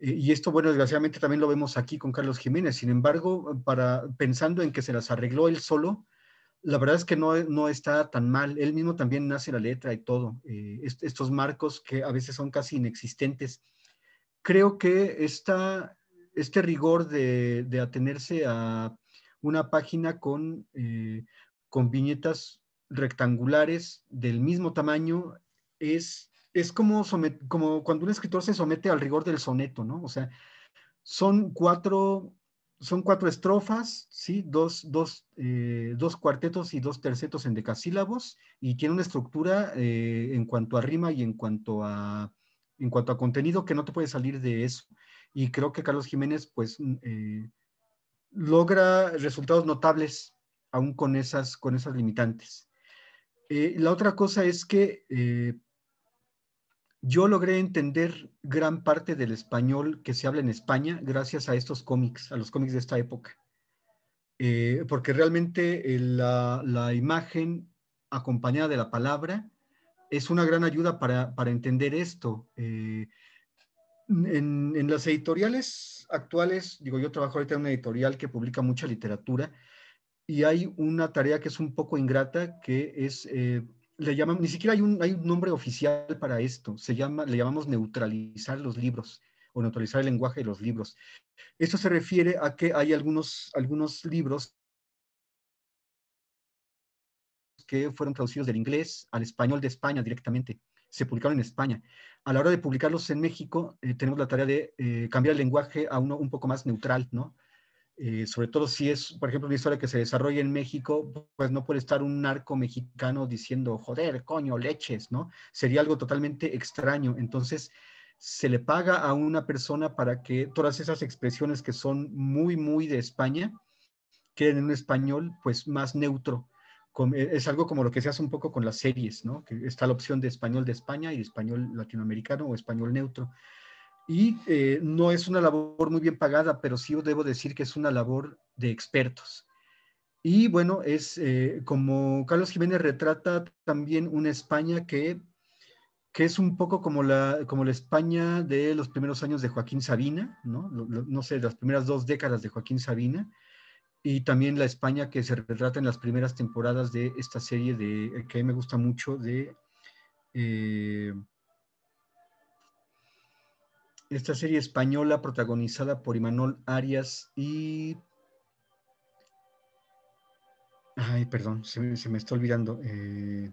Eh, y esto, bueno, desgraciadamente también lo vemos aquí con Carlos Jiménez. Sin embargo, para, pensando en que se las arregló él solo, la verdad es que eh, no, está tan mal. Él mismo también nace la letra y todo. Eh, estos marcos que a veces son casi inexistentes. Creo que esta, este rigor de, de, atenerse a una página con, eh, con viñetas rectangulares del mismo tamaño es, es como, como cuando un escritor se somete al rigor del soneto, ¿no? O sea, son cuatro son cuatro estrofas, ¿sí? Eh, dos, cuartetos y dos tercetos en decasílabos y tiene una estructura eh, en cuanto a rima y en cuanto a, en cuanto a contenido que no te puede salir de eso. Y creo que Carlos Jiménez pues mm, eh, logra resultados notables aún con esas, con esas limitantes. la otra cosa es que yo logré entender gran parte del español que se habla en España gracias a estos cómics, a los cómics de esta época. Eh, porque realmente eh, la, imagen acompañada de la palabra es una gran ayuda para, entender esto. Eh, en, las editoriales actuales, digo, yo trabajo ahorita en una editorial que publica mucha literatura y hay una tarea que es un poco ingrata, que es le llaman, ni siquiera hay un, hay un nombre oficial para esto, se llama, le llamamos neutralizar los libros o neutralizar el lenguaje de los libros. Esto se refiere a que hay algunos, algunos libros que fueron traducidos del inglés al español de España directamente, se publicaron en España. A la hora de publicarlos en México, eh, tenemos la tarea de eh, cambiar el lenguaje a uno un poco más neutral, ¿no? Eh, sobre todo si es, por ejemplo, una historia que se desarrolla en México, pues no puede estar un narco mexicano diciendo, joder, coño, leches, ¿no? Sería algo totalmente extraño. Entonces, se le paga a una persona para que todas esas expresiones que son muy, muy de España, queden en un español, pues, más neutro. Eh, es algo como lo que se hace un poco con las series, ¿no? Que está la opción de español de España y español latinoamericano o español neutro y eh, no es una labor muy bien pagada, pero sí debo decir que es una labor de expertos. Y bueno, es eh, como Carlos Jiménez retrata también una España que, que es un poco como la, como la España de los primeros años de Joaquín Sabina, ¿no? no sé, las primeras dos décadas de Joaquín Sabina, y también la España que se retrata en las primeras temporadas de esta serie de, eh, que a mí me gusta mucho, de esta serie española protagonizada por Imanol Arias y... Ay, perdón, se, me está olvidando. Eh...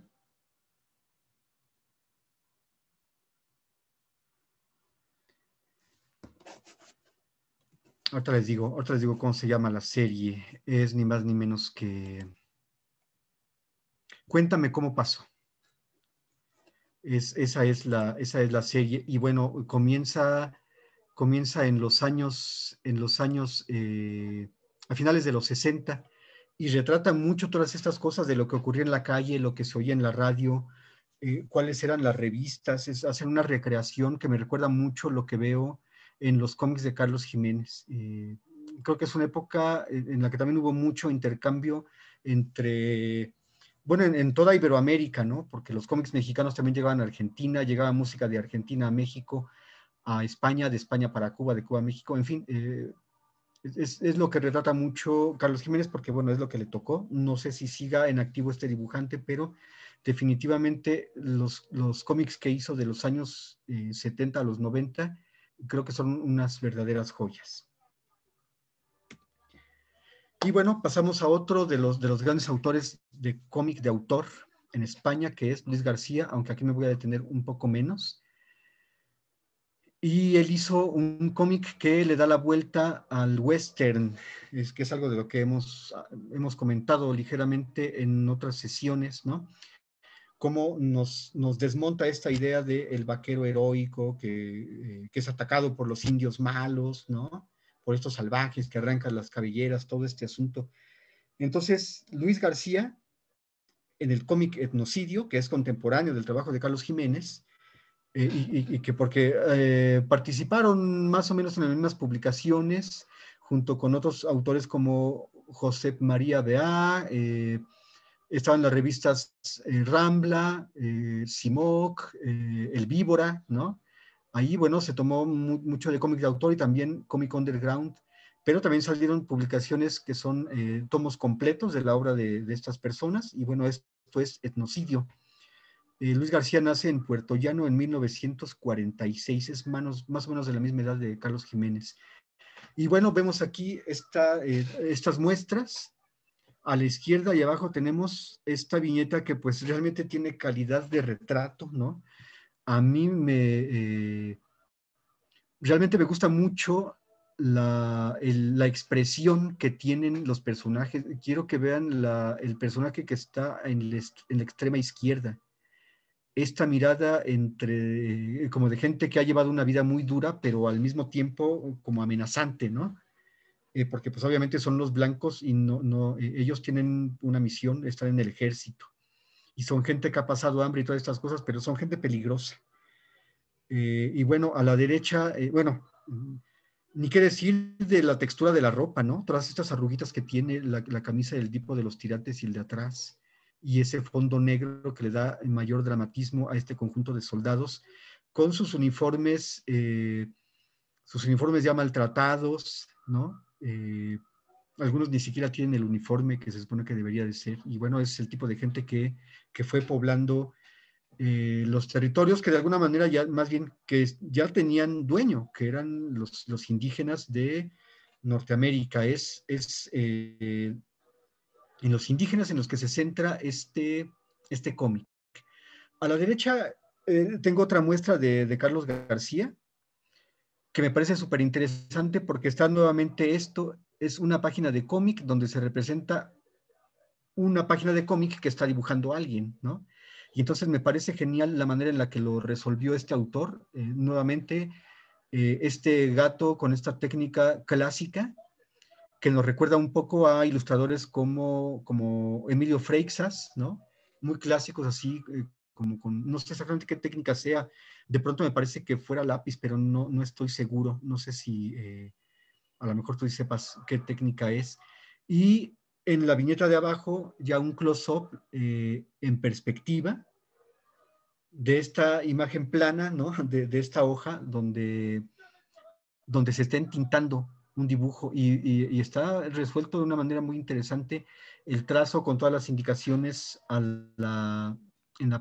les digo, ahorita les digo cómo se llama la serie. Es ni más ni menos que... Cuéntame cómo pasó esa, es la, esa es la serie. Y bueno, comienza, comienza en los años, en los años, eh, a finales de los 60, y retrata mucho todas estas cosas de lo que ocurría en la calle, lo que se oía en la radio, eh, cuáles eran las revistas. Es, hacen una recreación que me recuerda mucho lo que veo en los cómics de Carlos Jiménez. Eh, creo que es una época en la que también hubo mucho intercambio entre bueno, en, toda Iberoamérica, ¿no? Porque los cómics mexicanos también llegaban a Argentina, llegaba música de Argentina a México, a España, de España para Cuba, de Cuba a México, en fin, eh, es, lo que retrata mucho Carlos Jiménez porque, bueno, es lo que le tocó. No sé si siga en activo este dibujante, pero definitivamente los, cómics que hizo de los años 70 eh, a los 90 creo que son unas verdaderas joyas. Y bueno, pasamos a otro de los, de los grandes autores de cómic de autor en España, que es Luis García, aunque aquí me voy a detener un poco menos. Y él hizo un cómic que le da la vuelta al western, es que es algo de lo que hemos, comentado ligeramente en otras sesiones, ¿no? Cómo nos, nos desmonta esta idea del el vaquero heroico que, eh, que es atacado por los indios malos, ¿no? por estos salvajes que arrancan las cabelleras, todo este asunto. Entonces, Luis García, en el cómic Etnocidio, que es contemporáneo del trabajo de Carlos Jiménez, eh, y, que porque eh, participaron más o menos en las mismas publicaciones, junto con otros autores como José María de A, eh, estaban las revistas Rambla, Simoc, El Víbora, ¿no? Ahí, bueno, se tomó mucho de cómic de autor y también cómic underground, pero también salieron publicaciones que son eh, tomos completos de la obra de, estas personas, y bueno, esto es Etnocidio. Eh, Luis García nace en Puerto Llano en 1946, es manos, más o menos de la misma edad de Carlos Jiménez. Y bueno, vemos aquí eh, estas muestras. A la izquierda y abajo tenemos esta viñeta que pues realmente tiene calidad de retrato, ¿no? a mí me... Eh, realmente me gusta mucho la, expresión que tienen los personajes. Quiero que vean el personaje que está en, la extrema izquierda. Esta mirada entre, eh, como de gente que ha llevado una vida muy dura, pero al mismo tiempo como amenazante, ¿no? Eh, porque pues obviamente son los blancos y no, no, ellos tienen una misión, están en el ejército y son gente que ha pasado hambre y todas estas cosas, pero son gente peligrosa. Eh, y bueno, a la derecha, eh, bueno, mm, ni qué decir de la textura de la ropa, ¿no? Todas estas arruguitas que tiene la, camisa del tipo de los tirantes y el de atrás, y ese fondo negro que le da el mayor dramatismo a este conjunto de soldados, con sus uniformes, eh, sus uniformes ya maltratados, ¿no? algunos ni siquiera tienen el uniforme que se supone que debería de ser. Y bueno, es el tipo de gente que, fue poblando eh, los territorios que de alguna manera ya, más bien, que ya tenían dueño, que eran los, indígenas de Norteamérica. Es, es eh, en los indígenas en los que se centra este, este cómic. A la derecha eh, tengo otra muestra de, de Carlos García, que me parece súper interesante porque está nuevamente esto, es una página de cómic donde se representa una página de cómic que está dibujando alguien, ¿no? Y entonces me parece genial la manera en la que lo resolvió este autor. Eh, nuevamente, eh, este gato con esta técnica clásica que nos recuerda un poco a ilustradores como, como Emilio Freixas, ¿no? Muy clásicos así, eh, como con, no sé exactamente qué técnica sea. De pronto me parece que fuera lápiz, pero no, no estoy seguro. No sé si a lo mejor tú sepas qué técnica es. Y en la viñeta de abajo ya un close-up eh, en perspectiva de esta imagen plana, ¿no? De, esta hoja donde, donde se está entintando un dibujo y, está resuelto de una manera muy interesante el trazo con todas las indicaciones en la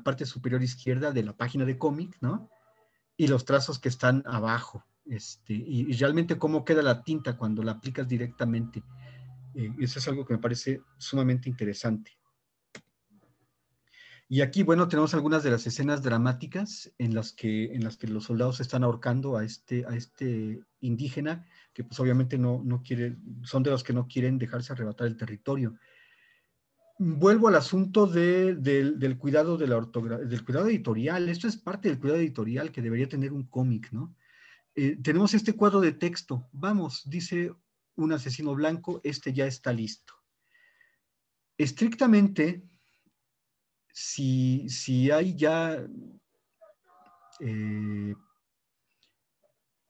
parte superior izquierda de la página de cómic, Y los trazos que están abajo. Este, y, realmente cómo queda la tinta cuando la aplicas directamente. Eh, eso es algo que me parece sumamente interesante. Y aquí, bueno, tenemos algunas de las escenas dramáticas en las que, en las que los soldados están ahorcando a este, a este indígena, que pues obviamente no, quiere, son de los que no quieren dejarse arrebatar el territorio. Vuelvo al asunto del, cuidado de la del cuidado editorial. Esto es parte del cuidado editorial que debería tener un cómic, ¿no? Eh, tenemos este cuadro de texto. Vamos, dice un asesino blanco, este ya está listo. Estrictamente, si, si hay ya eh,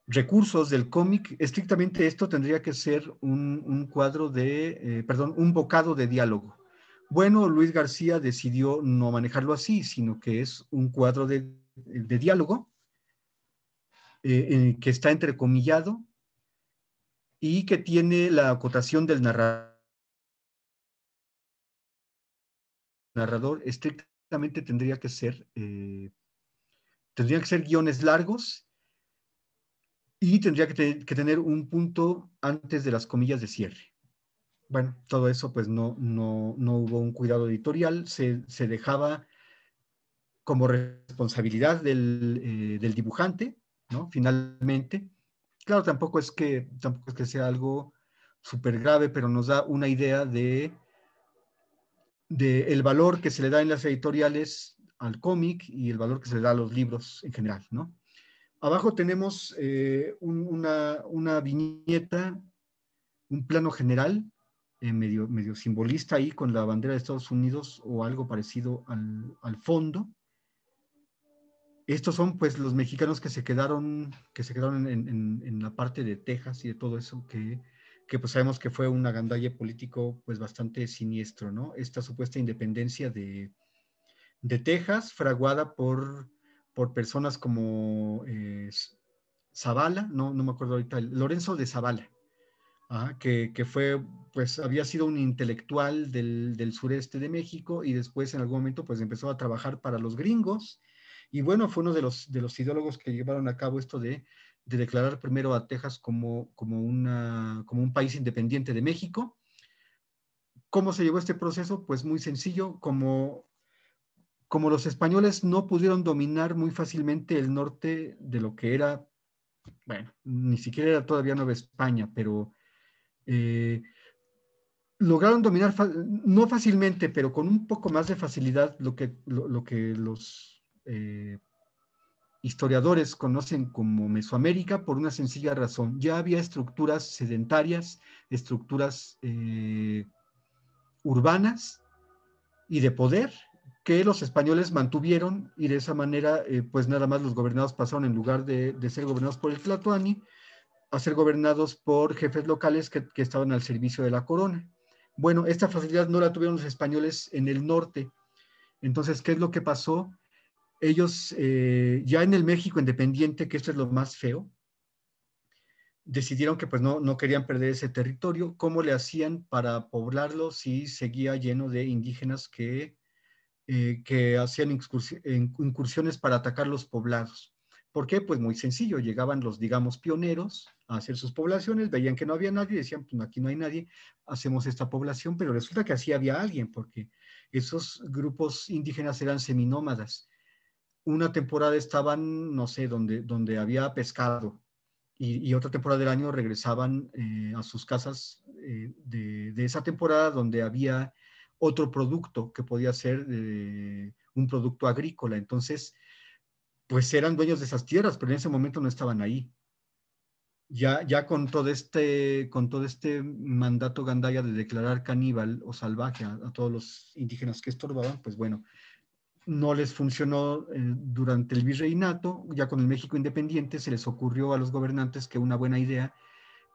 recursos del cómic, estrictamente esto tendría que ser un, cuadro de, eh, perdón, un bocado de diálogo. Bueno, Luis García decidió no manejarlo así, sino que es un cuadro de diálogo eh, que está entrecomillado y que tiene la acotación del narrador. narrador estrictamente tendría que ser, eh, tendría que ser guiones largos y tendría que, tener un punto antes de las comillas de cierre. Bueno, todo eso pues no, no, hubo un cuidado editorial, se, dejaba como responsabilidad del eh, dibujante ¿no? Finalmente, claro, tampoco es que, tampoco es que sea algo súper grave, pero nos da una idea de, el valor que se le da en las editoriales al cómic y el valor que se le da a los libros en general, ¿no? Abajo tenemos eh, una, viñeta, un plano general, eh, medio, medio simbolista ahí con la bandera de Estados Unidos o algo parecido al fondo estos son pues los mexicanos que se quedaron, que se quedaron en, la parte de Texas y de todo eso, que, que pues, sabemos que fue un agandalle político pues bastante siniestro, ¿no? Esta supuesta independencia de, de Texas, fraguada por, personas como eh, Zavala, no, no me acuerdo ahorita, Lorenzo de Zavala, que, que, fue, pues había sido un intelectual del, del sureste de México y después en algún momento pues empezó a trabajar para los gringos y bueno, fue uno de los, de los ideólogos que llevaron a cabo esto de, declarar primero a Texas como, como, una, como un país independiente de México. ¿Cómo se llevó este proceso? Pues muy sencillo, como, como los españoles no pudieron dominar muy fácilmente el norte de lo que era, bueno, ni siquiera era todavía Nueva España, pero eh, lograron dominar, no fácilmente, pero con un poco más de facilidad lo que, lo que los eh, historiadores conocen como Mesoamérica por una sencilla razón. Ya había estructuras sedentarias, estructuras eh, urbanas y de poder que los españoles mantuvieron y de esa manera, eh, pues nada más los gobernados pasaron en lugar de, ser gobernados por el Tlatuani, a ser gobernados por jefes locales que, que estaban al servicio de la corona. Bueno, esta facilidad no la tuvieron los españoles en el norte. Entonces, ¿qué es lo que pasó? ellos eh, ya en el México independiente, que esto es lo más feo, decidieron que pues no, querían perder ese territorio. ¿Cómo le hacían para poblarlo si seguía lleno de indígenas que, eh, hacían incursiones para atacar los poblados? ¿Por qué? Pues muy sencillo, llegaban los, digamos, pioneros a hacer sus poblaciones, veían que no había nadie, decían, pues aquí no hay nadie, hacemos esta población, pero resulta que así había alguien, porque esos grupos indígenas eran seminómadas, una temporada estaban, no sé, donde, donde había pescado y, otra temporada del año regresaban eh, a sus casas eh, de, esa temporada donde había otro producto que podía ser un producto agrícola. Entonces, pues eran dueños de esas tierras, pero en ese momento no estaban ahí. Ya, ya con, todo este, con todo este mandato gandaya de declarar caníbal o salvaje a todos los indígenas que estorbaban, pues bueno, no les funcionó eh, durante el virreinato, ya con el México independiente se les ocurrió a los gobernantes que una buena idea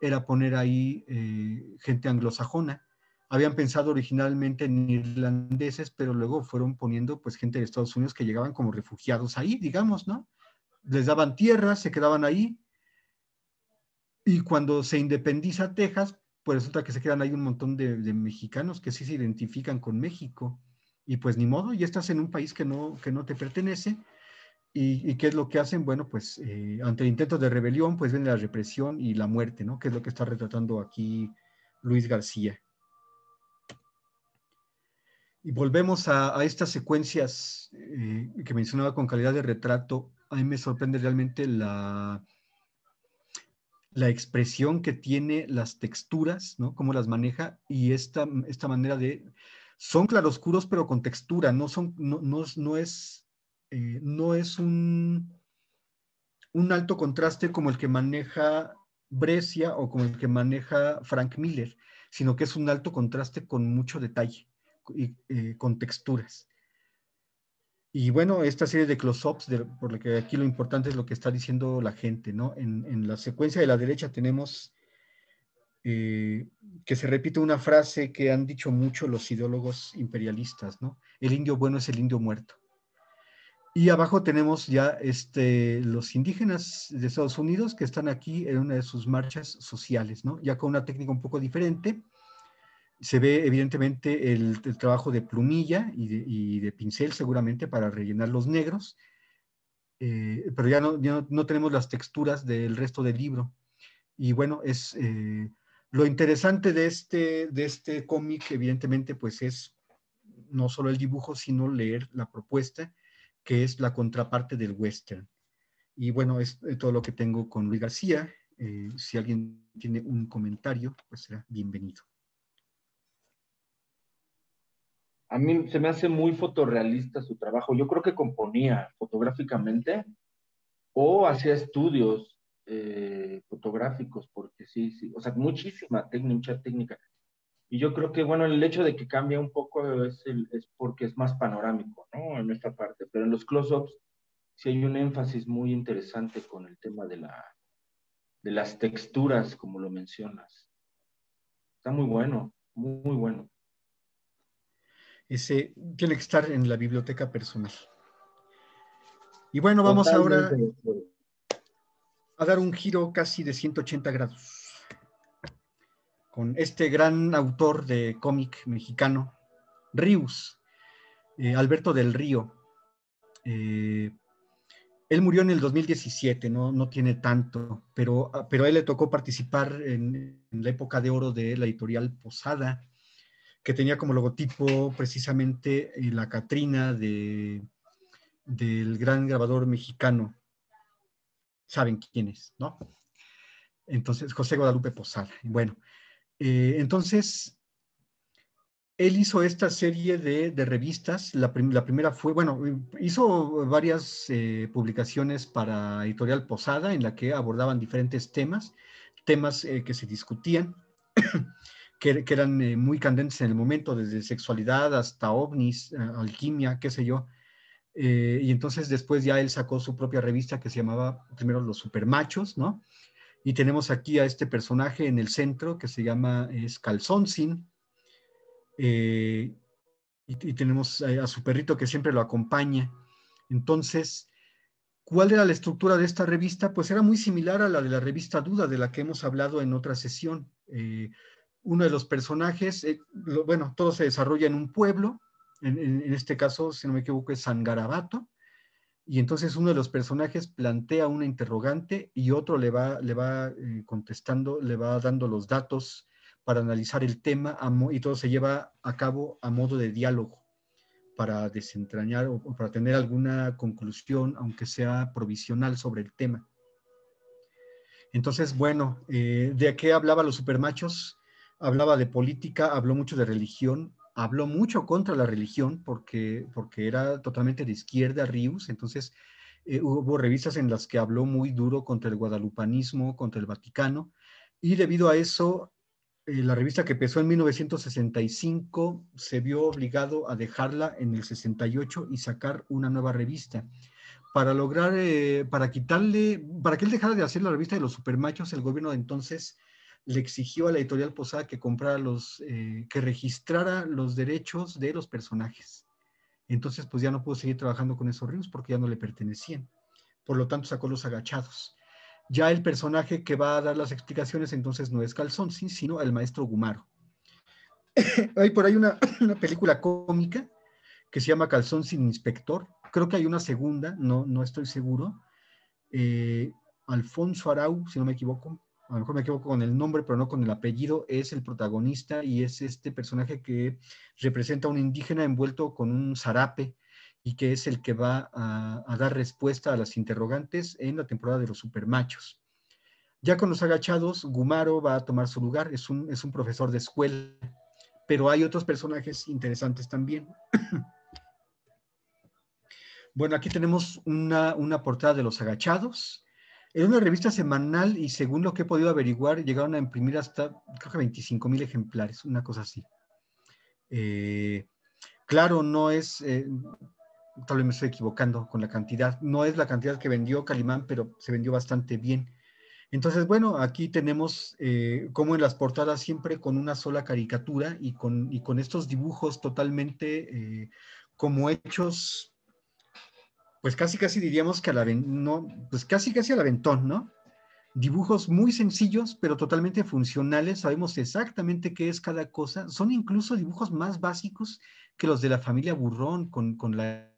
era poner ahí eh, gente anglosajona. Habían pensado originalmente en irlandeses, pero luego fueron poniendo pues gente de Estados Unidos que llegaban como refugiados ahí, digamos, ¿no? Les daban tierras, se quedaban ahí. Y cuando se independiza Texas, pues resulta que se quedan ahí un montón de mexicanos que sí se identifican con México y pues ni modo, ya estás en un país que no, que no te pertenece. Y, qué es lo que hacen? Bueno, pues eh, ante intentos de rebelión, pues viene la represión y la muerte, ¿no? Que es lo que está retratando aquí Luis García. Y volvemos a, estas secuencias eh, que mencionaba con calidad de retrato. A mí me sorprende realmente la, la expresión que tiene las texturas, ¿no? Cómo las maneja y esta, esta manera de son claroscuros pero con textura, no, son, no, es, eh, no es un, un alto contraste como el que maneja Brescia o como el que maneja Frank Miller, sino que es un alto contraste con mucho detalle y eh, con texturas. Y bueno, esta serie de close-ups, por lo que aquí lo importante es lo que está diciendo la gente, ¿no? En, en la secuencia de la derecha tenemos eh, que se repite una frase que han dicho mucho los ideólogos imperialistas, ¿no? El indio bueno es el indio muerto. Y abajo tenemos ya este, los indígenas de Estados Unidos que están aquí en una de sus marchas sociales, ¿no? Ya con una técnica un poco diferente. Se ve evidentemente el, trabajo de plumilla y de, pincel seguramente para rellenar los negros, eh, pero ya, no, no, tenemos las texturas del resto del libro. Y bueno, es... Eh, lo interesante de este, de este cómic, evidentemente, pues es no solo el dibujo, sino leer la propuesta, que es la contraparte del western. Y bueno, es eh, todo lo que tengo con Luis García. Eh, si alguien tiene un comentario, pues será bienvenido. A mí se me hace muy fotorrealista su trabajo. Yo creo que componía fotográficamente o hacía estudios eh, fotográficos, porque sí, sí, o sea, muchísima técnica, mucha técnica. Y yo creo que, bueno, el hecho de que cambia un poco es, es porque es más panorámico, ¿no? En esta parte, pero en los close-ups sí hay un énfasis muy interesante con el tema de, la, de las texturas, como lo mencionas. Está muy bueno, muy, bueno. Ese tiene que estar en la biblioteca personal. Y bueno, vamos ahora dar un giro casi de 180 grados con este gran autor de cómic mexicano, Rius, eh, Alberto del Río. Eh, él murió en el 2017, no, tiene tanto, pero, ah, pero a él le tocó participar en, la época de oro de la editorial Posada, que tenía como logotipo precisamente eh, la Catrina de, del gran grabador mexicano saben quién es, ¿no? Entonces, José Guadalupe Posada. Bueno, eh, entonces, él hizo esta serie de, revistas. La, primera fue, bueno, hizo varias eh, publicaciones para Editorial Posada en la que abordaban diferentes temas, temas eh, que se discutían, que, que, eran muy candentes en el momento, desde sexualidad hasta ovnis, alquimia, qué sé yo. Eh, y entonces después ya él sacó su propia revista que se llamaba primero Los Supermachos, ¿no? Y tenemos aquí a este personaje en el centro que se llama es eh, y, tenemos a, su perrito que siempre lo acompaña. Entonces, ¿cuál era la estructura de esta revista? Pues era muy similar a la de la revista Duda, de la que hemos hablado en otra sesión. Eh, uno de los personajes, bueno, todo se desarrolla en un pueblo, en, este caso, si no me equivoco, es Sangarabato, y entonces uno de los personajes plantea una interrogante y otro le va, le va eh, contestando, le va dando los datos para analizar el tema y todo se lleva a cabo a modo de diálogo para desentrañar o, para tener alguna conclusión, aunque sea provisional, sobre el tema. Entonces, bueno, eh, ¿de qué hablaba los supermachos? Hablaba de política, habló mucho de religión, habló mucho contra la religión porque, porque era totalmente de izquierda Rius, entonces eh, hubo revistas en las que habló muy duro contra el guadalupanismo, contra el Vaticano, y debido a eso, eh, la revista que empezó en 1965 se vio obligado a dejarla en el 68 y sacar una nueva revista. Para lograr, eh, para quitarle, para que él dejara de hacer la revista de los supermachos, el gobierno de entonces le exigió a la editorial Posada que comprara los, eh, que registrara los derechos de los personajes. Entonces, pues ya no pudo seguir trabajando con esos ríos porque ya no le pertenecían. Por lo tanto, sacó los agachados. Ya el personaje que va a dar las explicaciones entonces no es Calzón, sin sino el maestro Gumaro. hay por ahí una, película cómica que se llama Calzón sin inspector. Creo que hay una segunda, no, no estoy seguro. Eh, Alfonso Arau, si no me equivoco, a lo mejor me equivoco con el nombre, pero no con el apellido, es el protagonista y es este personaje que representa a un indígena envuelto con un zarape y que es el que va a, dar respuesta a las interrogantes en la temporada de los supermachos. Ya con los agachados, Gumaro va a tomar su lugar, es un, es un profesor de escuela, pero hay otros personajes interesantes también. bueno, aquí tenemos una, una portada de los agachados, era una revista semanal y según lo que he podido averiguar, llegaron a imprimir hasta, creo que 25 mil ejemplares, una cosa así. Eh, claro, no es, eh, tal vez me estoy equivocando con la cantidad, no es la cantidad que vendió Calimán, pero se vendió bastante bien. Entonces, bueno, aquí tenemos eh, como en las portadas siempre con una sola caricatura y con, y con estos dibujos totalmente como hechos pues casi casi diríamos que a la, no, pues casi casi al aventón, ¿no? Dibujos muy sencillos, pero totalmente funcionales, sabemos exactamente qué es cada cosa, son incluso dibujos más básicos que los de la familia Burrón, con, con la...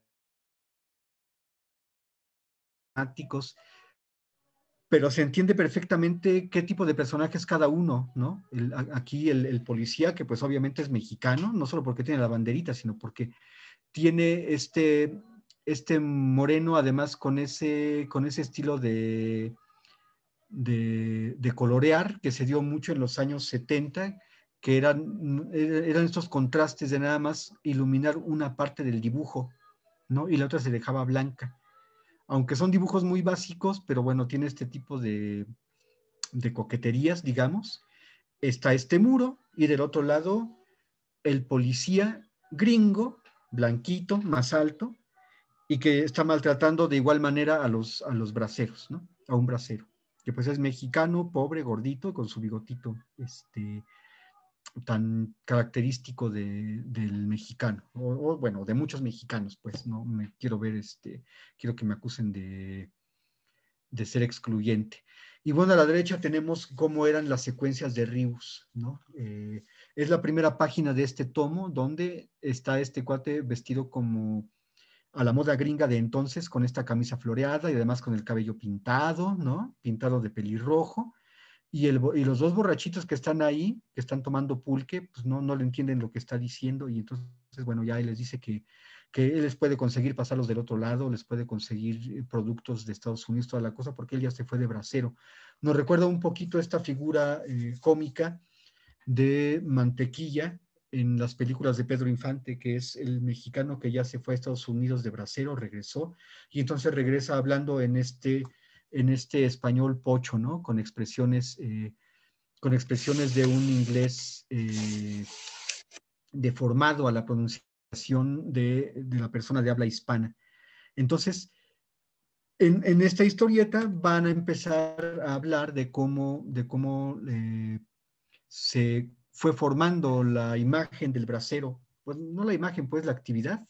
Pero se entiende perfectamente qué tipo de personaje es cada uno, ¿no? aquí el, el policía, que pues obviamente es mexicano, no solo porque tiene la banderita, sino porque tiene este este moreno, además con ese, con ese estilo de, de, colorear que se dio mucho en los años 70, que eran, e-, eran estos contrastes de nada más iluminar una parte del dibujo, ¿no? Y la otra se dejaba blanca. Aunque son dibujos muy básicos, pero bueno, tiene este tipo de, de coqueterías, digamos. Está este muro y del otro lado el policía gringo, blanquito, más alto, y que está maltratando de igual manera a los, a los braceros, ¿no? A un bracero, que pues es mexicano, pobre, gordito, con su bigotito, este, tan característico del mexicano, o, bueno, de muchos mexicanos, pues no me quiero ver, este, quiero que me acusen de, ser excluyente. Y bueno, a la derecha tenemos cómo eran las secuencias de Rius, ¿no? Eh, es la primera página de este tomo donde está este cuate vestido como a la moda gringa de entonces con esta camisa floreada y además con el cabello pintado, ¿no? Pintado de pelirrojo. Y, el, y los dos borrachitos que están ahí, que están tomando pulque, pues no, no le entienden lo que está diciendo y entonces, bueno, ya él les dice que, que él les puede conseguir pasarlos del otro lado, les puede conseguir eh, productos de Estados Unidos, toda la cosa, porque él ya se fue de brasero Nos recuerda un poquito esta figura eh, cómica de mantequilla, en las películas de Pedro Infante, que es el mexicano que ya se fue a Estados Unidos de Brasero, regresó, y entonces regresa hablando en este, en este español pocho, ¿no? Con expresiones, eh, con expresiones de un inglés eh, deformado a la pronunciación de, la persona de habla hispana. Entonces, en, esta historieta van a empezar a hablar de cómo, de cómo eh, se fue formando la imagen del bracero, pues no la imagen, pues la actividad,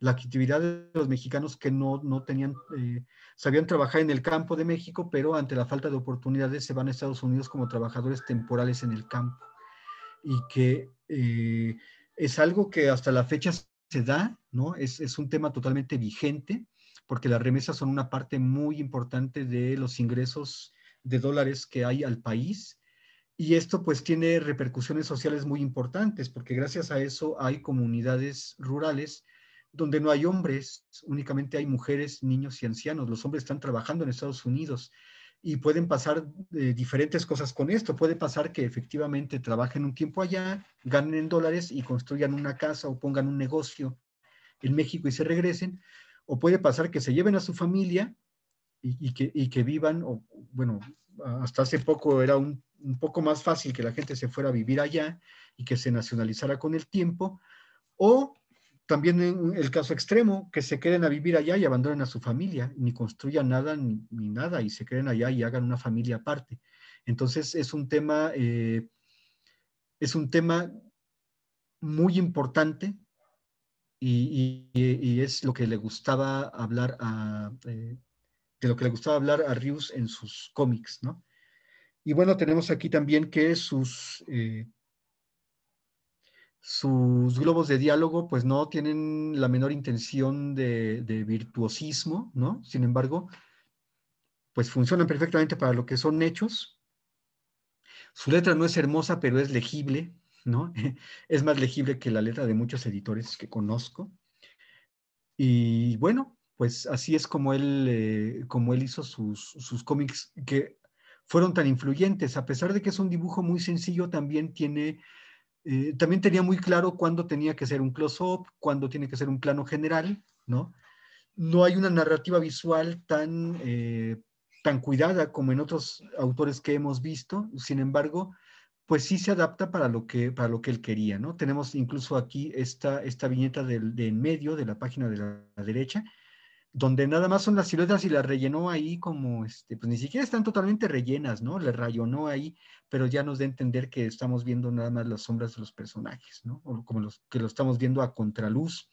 la actividad de los mexicanos que no, no tenían, eh, sabían trabajar en el campo de México, pero ante la falta de oportunidades se van a Estados Unidos como trabajadores temporales en el campo. Y que eh, es algo que hasta la fecha se da, ¿no? Es, es, un tema totalmente vigente, porque las remesas son una parte muy importante de los ingresos de dólares que hay al país y esto pues tiene repercusiones sociales muy importantes, porque gracias a eso hay comunidades rurales donde no hay hombres, únicamente hay mujeres, niños y ancianos. Los hombres están trabajando en Estados Unidos y pueden pasar eh, diferentes cosas con esto. Puede pasar que efectivamente trabajen un tiempo allá, ganen en dólares y construyan una casa o pongan un negocio en México y se regresen. O puede pasar que se lleven a su familia que, y que, vivan, o bueno, hasta hace poco era un un poco más fácil que la gente se fuera a vivir allá y que se nacionalizara con el tiempo, o también en el caso extremo, que se queden a vivir allá y abandonen a su familia, ni construyan nada ni, nada, y se queden allá y hagan una familia aparte. Entonces es un tema, eh, es un tema muy importante y, es lo que le gustaba hablar a, eh, de lo que le gustaba hablar a Rius en sus cómics, ¿no? Y bueno, tenemos aquí también que sus, eh, sus globos de diálogo pues no tienen la menor intención de, virtuosismo, ¿no? Sin embargo, pues funcionan perfectamente para lo que son hechos. Su letra no es hermosa, pero es legible, ¿no? Es más legible que la letra de muchos editores que conozco. Y bueno, pues así es como él, eh, como él hizo sus, sus cómics, que fueron tan influyentes. A pesar de que es un dibujo muy sencillo, también tiene... Eh, también tenía muy claro cuándo tenía que ser un close-up, cuándo tiene que ser un plano general, ¿no? No hay una narrativa visual tan, eh, tan cuidada como en otros autores que hemos visto, sin embargo, pues sí se adapta para lo que, para lo que él quería, ¿no? Tenemos incluso aquí esta, esta viñeta de en medio de la página de la, derecha, donde nada más son las siluetas y las rellenó ahí como, este, pues ni siquiera están totalmente rellenas, ¿no? Le rayonó ahí, pero ya nos da a entender que estamos viendo nada más las sombras de los personajes, ¿no? como los, que lo estamos viendo a contraluz.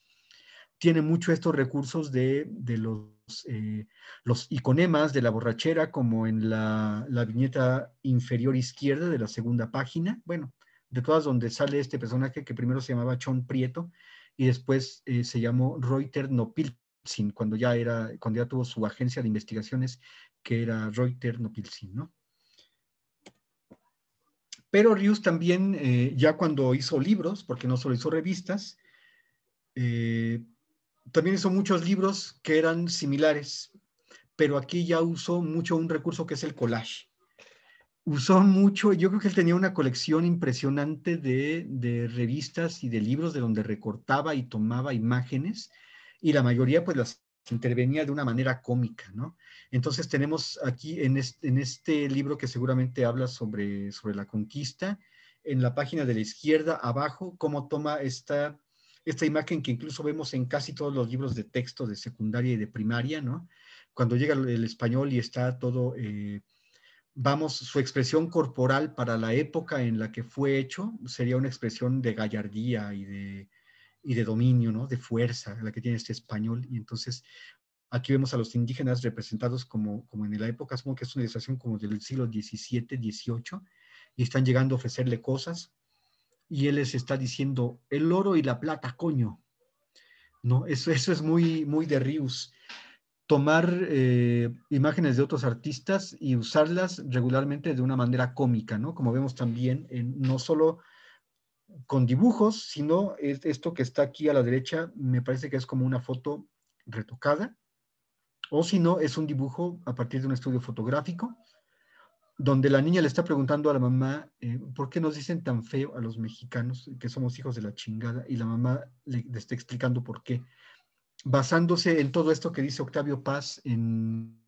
Tiene mucho estos recursos de, los, eh, los iconemas de la borrachera, como en la, viñeta inferior izquierda de la segunda página, bueno, de todas donde sale este personaje que primero se llamaba Chon Prieto y después eh, se llamó Reuter Nopil cuando ya era, cuando tuvo su agencia de investigaciones, que era Reuters Nopilsin, ¿no? Pero Rius también, eh, ya cuando hizo libros, porque no solo hizo revistas, eh, también hizo muchos libros que eran similares, pero aquí ya usó mucho un recurso que es el collage. Usó mucho, yo creo que él tenía una colección impresionante de, de revistas y de libros de donde recortaba y tomaba imágenes y la mayoría pues las intervenía de una manera cómica, ¿no? Entonces tenemos aquí en este, libro que seguramente habla sobre, sobre la conquista, en la página de la izquierda abajo, cómo toma esta, esta imagen que incluso vemos en casi todos los libros de texto de secundaria y de primaria, ¿no? Cuando llega el español y está todo, eh, vamos, su expresión corporal para la época en la que fue hecho sería una expresión de gallardía y de, y de dominio, ¿no? de fuerza, la que tiene este español. Y entonces aquí vemos a los indígenas representados como, como en la época, supongo que es una ilustración como del siglo XVII, XVIII, y están llegando a ofrecerle cosas, y él les está diciendo, el oro y la plata, coño. No, eso, eso es muy, muy de Rius. Tomar eh, imágenes de otros artistas y usarlas regularmente de una manera cómica, ¿no? Como vemos también en no solo con dibujos, sino es esto que está aquí a la derecha me parece que es como una foto retocada, o si no, es un dibujo a partir de un estudio fotográfico, donde la niña le está preguntando a la mamá, eh, ¿por qué nos dicen tan feo a los mexicanos que somos hijos de la chingada? Y la mamá le, está explicando por qué, basándose en todo esto que dice Octavio Paz en,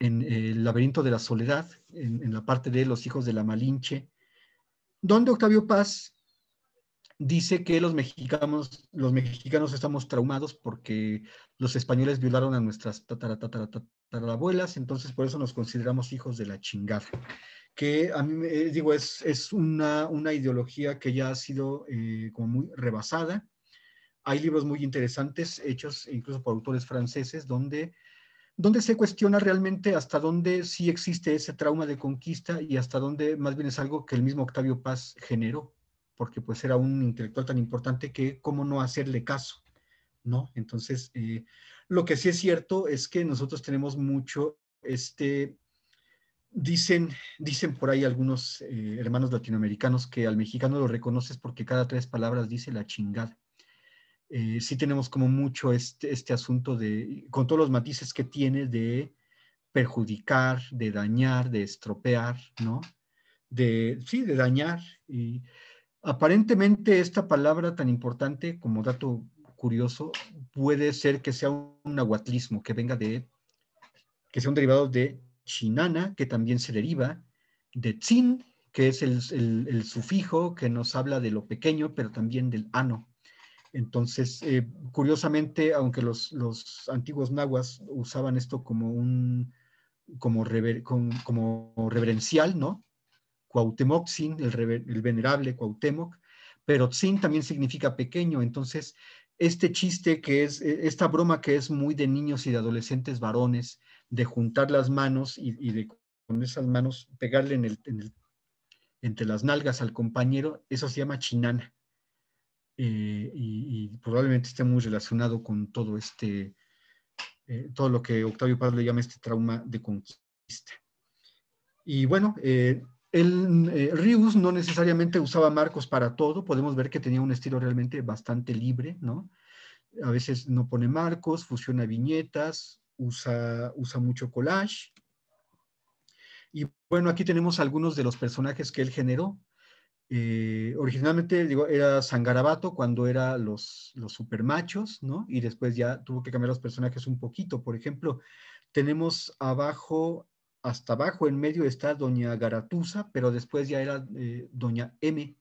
eh, el laberinto de la soledad, en, en, la parte de los hijos de la Malinche, donde Octavio Paz dice que los mexicanos, los mexicanos estamos traumados porque los españoles violaron a nuestras tatarabuelas, entonces por eso nos consideramos hijos de la chingada. Que a mí, eh, digo, es, es una, ideología que ya ha sido eh, como muy rebasada. Hay libros muy interesantes hechos incluso por autores franceses donde, donde se cuestiona realmente hasta dónde sí existe ese trauma de conquista y hasta dónde más bien es algo que el mismo Octavio Paz generó porque pues era un intelectual tan importante que cómo no hacerle caso, ¿no? Entonces, eh, lo que sí es cierto es que nosotros tenemos mucho este, dicen, dicen por ahí algunos eh, hermanos latinoamericanos que al mexicano lo reconoces porque cada tres palabras dice la chingada. Eh, sí tenemos como mucho este, este asunto de, con todos los matices que tiene de perjudicar, de dañar, de estropear, ¿no? De, sí, de dañar. Y Aparentemente esta palabra tan importante como dato curioso puede ser que sea un nahuatlismo que venga de, que sea un derivado de chinana, que también se deriva, de tzin, que es el, sufijo que nos habla de lo pequeño, pero también del ano. Entonces, eh, curiosamente, aunque los, antiguos nahuas usaban esto como un como, como reverencial, ¿no? Cuauhtémoc Sin, el, venerable Cuauhtémoc, pero Sin también significa pequeño, entonces este chiste que es, e-, esta broma que es muy de niños y de adolescentes varones, de juntar las manos y, de con esas manos pegarle en el, entre las nalgas al compañero, eso se llama chinana. Eh, y, probablemente esté muy relacionado con todo este, eh, todo lo que Octavio Paz le llama este trauma de conquista. Y bueno, eh, el eh, Rius no necesariamente usaba marcos para todo, podemos ver que tenía un estilo realmente bastante libre, ¿no? A veces no pone marcos, fusiona viñetas, usa, usa mucho collage. Y bueno, aquí tenemos algunos de los personajes que él generó. Eh, originalmente digo, era Sangarabato cuando era los, los supermachos, ¿no? Y después ya tuvo que cambiar los personajes un poquito. Por ejemplo, tenemos abajo hasta abajo en medio está doña Garatusa, pero después ya era eh, doña M.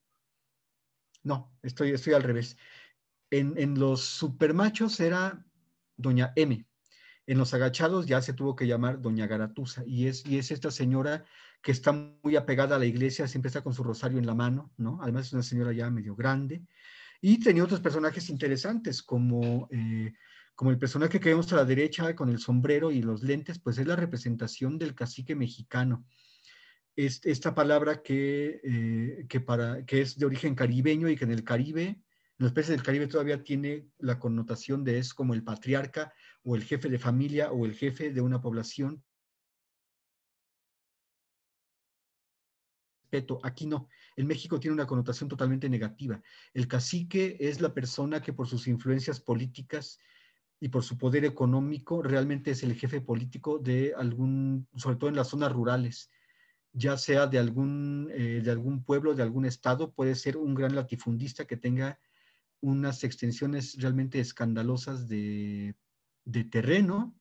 No, estoy, estoy al revés. En, en, los supermachos era doña M. En los agachados ya se tuvo que llamar doña Garatusa. Y es, y es esta señora que está muy apegada a la iglesia, siempre está con su rosario en la mano, ¿no? Además es una señora ya medio grande. Y tenía otros personajes interesantes como... Eh, como el personaje que vemos a la derecha con el sombrero y los lentes, pues es la representación del cacique mexicano. Es, esta palabra que, eh, que, que es de origen caribeño y que en el Caribe, en los países del Caribe todavía tiene la connotación de es como el patriarca o el jefe de familia o el jefe de una población. Aquí no. En México tiene una connotación totalmente negativa. El cacique es la persona que por sus influencias políticas y por su poder económico realmente es el jefe político de algún, sobre todo en las zonas rurales, ya sea de algún, eh, de algún pueblo, de algún estado, puede ser un gran latifundista que tenga unas extensiones realmente escandalosas de, terreno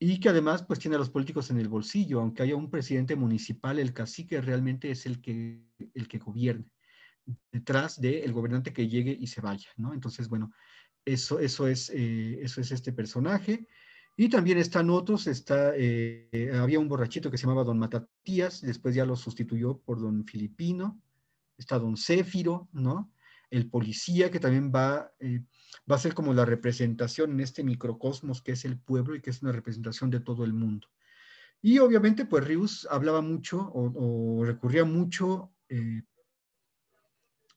y que además pues tiene a los políticos en el bolsillo, aunque haya un presidente municipal, el cacique realmente es el que, el que gobierna detrás del el gobernante que llegue y se vaya, ¿no? Entonces, bueno, eso, es, eh, eso es este personaje. Y también están otros, está, eh, había un borrachito que se llamaba Don Matatías, después ya lo sustituyó por Don Filipino, está Don Céfiro, ¿no? El policía que también va, eh, va a ser como la representación en este microcosmos que es el pueblo y que es una representación de todo el mundo. Y obviamente, pues Rius hablaba mucho o, recurría mucho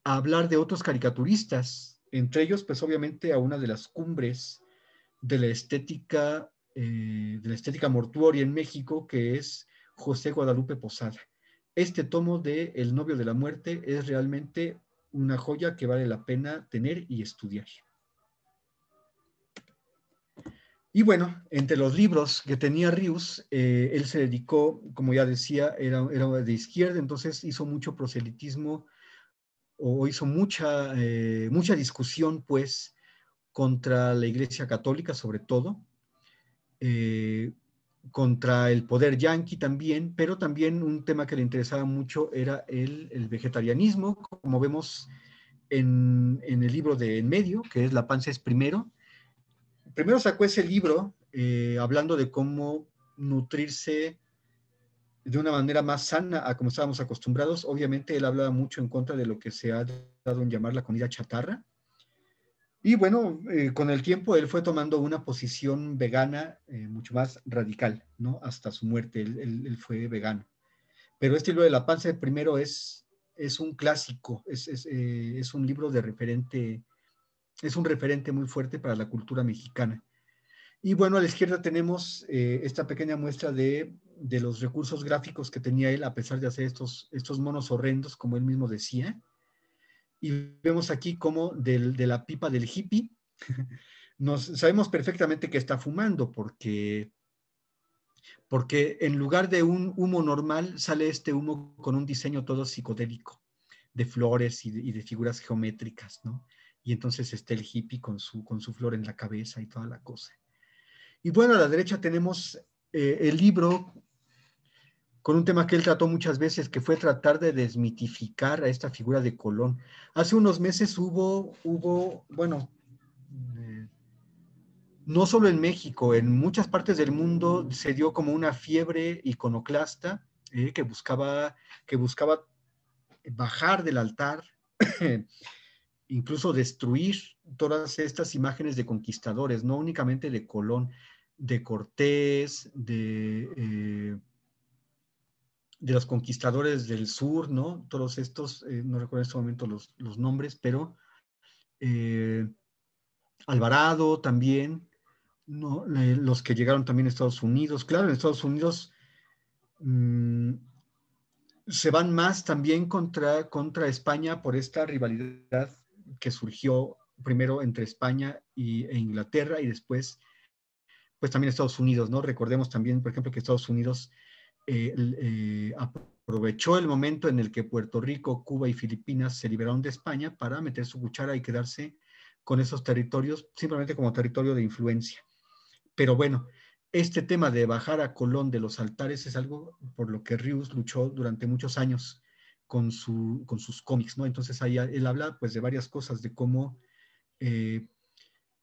a hablar de otros caricaturistas, entre ellos, pues obviamente a una de las cumbres de la estética, eh, de la estética mortuoria en México, que es José Guadalupe Posada. Este tomo de El novio de la muerte es realmente una joya que vale la pena tener y estudiar. Y bueno, entre los libros que tenía Rius, eh, él se dedicó, como ya decía, era, era de izquierda, entonces hizo mucho proselitismo o hizo mucha, eh, mucha discusión, pues, contra la Iglesia Católica, sobre todo, eh, contra el poder yanqui también, pero también un tema que le interesaba mucho era el, vegetarianismo, como vemos en, el libro de En Medio, que es La panza es primero. Primero sacó ese libro eh, hablando de cómo nutrirse de una manera más sana a como estábamos acostumbrados. Obviamente él hablaba mucho en contra de lo que se ha dado en llamar la comida chatarra. Y bueno, eh, con el tiempo él fue tomando una posición vegana eh, mucho más radical, ¿no? Hasta su muerte él, fue vegano. Pero este libro de la panza primero es, es un clásico, es eh, un libro de referente, es un referente muy fuerte para la cultura mexicana. Y bueno, a la izquierda tenemos eh, esta pequeña muestra de, los recursos gráficos que tenía él a pesar de hacer estos, estos monos horrendos, como él mismo decía. Y vemos aquí como de la pipa del hippie, nos, sabemos perfectamente que está fumando porque, porque en lugar de un humo normal sale este humo con un diseño todo psicodélico de flores y de, figuras geométricas, ¿no? Y entonces está el hippie con su, con su flor en la cabeza y toda la cosa. Y bueno, a la derecha tenemos eh, el libro con un tema que él trató muchas veces, que fue tratar de desmitificar a esta figura de Colón. Hace unos meses hubo, hubo bueno, eh, no solo en México, en muchas partes del mundo se dio como una fiebre iconoclasta eh, que, buscaba, que buscaba bajar del altar, incluso destruir todas estas imágenes de conquistadores, no únicamente de Colón, de Cortés, de, eh, de los conquistadores del sur, ¿no? Todos estos, eh, no recuerdo en este momento los, nombres, pero eh, Alvarado también, los que llegaron también a Estados Unidos. Claro, en Estados Unidos mm, se van más también contra, contra España por esta rivalidad que surgió primero entre España y, e Inglaterra y después, pues también Estados Unidos, ¿no? Recordemos también, por ejemplo, que Estados Unidos eh, eh, aprovechó el momento en el que Puerto Rico, Cuba y Filipinas se liberaron de España para meter su cuchara y quedarse con esos territorios simplemente como territorio de influencia. Pero bueno, este tema de bajar a Colón de los altares es algo por lo que Rius luchó durante muchos años con, su, con sus cómics, ¿no? Entonces ahí él habla pues de varias cosas, de cómo eh,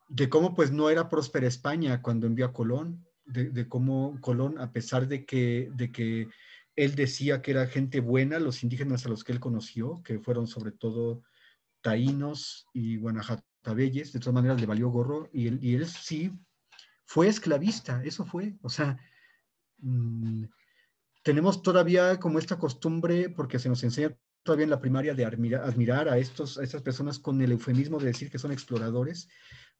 de cómo pues no era próspera España cuando envió a Colón, de, cómo Colón, a pesar de que, de que él decía que era gente buena, los indígenas a los que él conoció, que fueron sobre todo taínos y guanajatabelles, de todas maneras le valió gorro, y él, sí fue esclavista, eso fue, o sea... Mm, tenemos todavía como esta costumbre, porque se nos enseña todavía en la primaria de admirar, a, estos, a estas personas con el eufemismo de decir que son exploradores,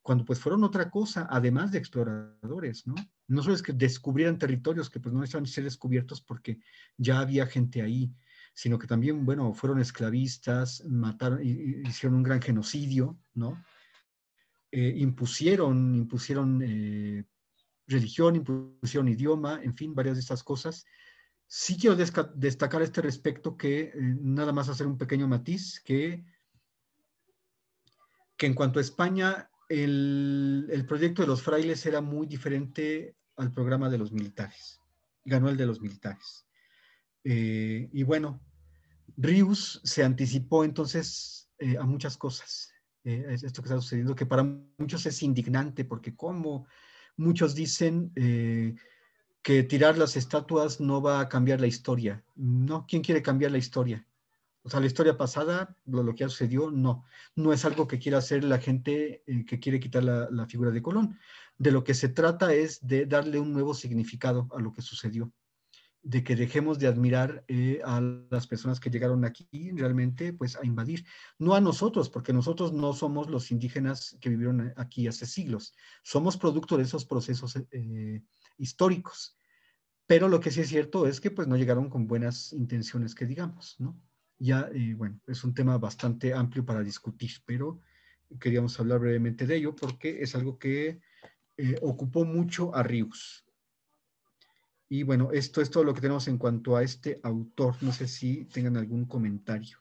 cuando pues fueron otra cosa, además de exploradores, ¿no? No solo es que descubrieran territorios que pues no estaban ser descubiertos porque ya había gente ahí, sino que también, bueno, fueron esclavistas, mataron, hicieron un gran genocidio, ¿no? Eh, impusieron, impusieron eh, religión, impusieron idioma, en fin, varias de estas cosas Sí quiero destacar este respecto que eh, nada más hacer un pequeño matiz, que, que en cuanto a España, el, proyecto de los frailes era muy diferente al programa de los militares. Ganó el de los militares. Eh, y bueno, Rius se anticipó entonces eh, a muchas cosas. esto que está sucediendo, que para muchos es indignante, porque como muchos dicen que tirar las estatuas no va a cambiar la historia. No, ¿quién quiere cambiar la historia? O sea, la historia pasada, lo, que ya sucedió, no. No es algo que quiera hacer la gente eh, que quiere quitar la figura de Colón. De lo que se trata es de darle un nuevo significado a lo que sucedió de que dejemos de admirar eh, a las personas que llegaron aquí realmente pues a invadir. No a nosotros, porque nosotros no somos los indígenas que vivieron eh, aquí hace siglos. Somos producto de esos procesos eh, históricos. Pero lo que sí es cierto es que pues no llegaron con buenas intenciones que digamos, ¿no? Ya, bueno, es un tema bastante amplio para discutir, pero queríamos hablar brevemente de ello porque es algo que ocupó mucho a Rius y bueno, esto es todo lo que tenemos en cuanto a este autor. No sé si tengan algún comentario.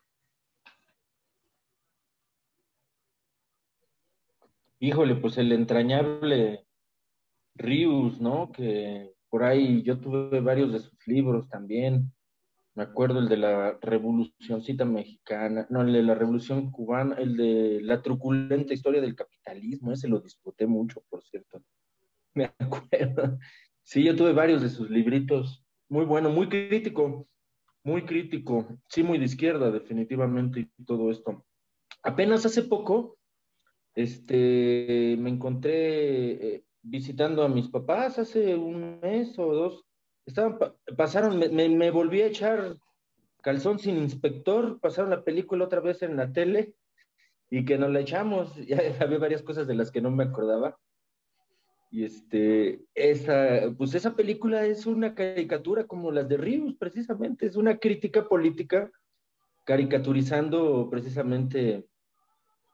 Híjole, pues el entrañable Rius, ¿no? Que por ahí yo tuve varios de sus libros también. Me acuerdo el de la Revolucioncita Mexicana, no, el de la Revolución Cubana, el de la truculenta historia del capitalismo, ese lo disputé mucho, por cierto. Me acuerdo. Sí, yo tuve varios de sus libritos. Muy bueno, muy crítico, muy crítico. Sí, muy de izquierda, definitivamente, y todo esto. Apenas hace poco, este, me encontré eh, visitando a mis papás hace un mes o dos. Estaban, pasaron, me, volví a echar calzón sin inspector, pasaron la película otra vez en la tele y que nos la echamos. Ya había varias cosas de las que no me acordaba. Y este, esa, pues esa película es una caricatura como las de Ríos, precisamente, es una crítica política caricaturizando precisamente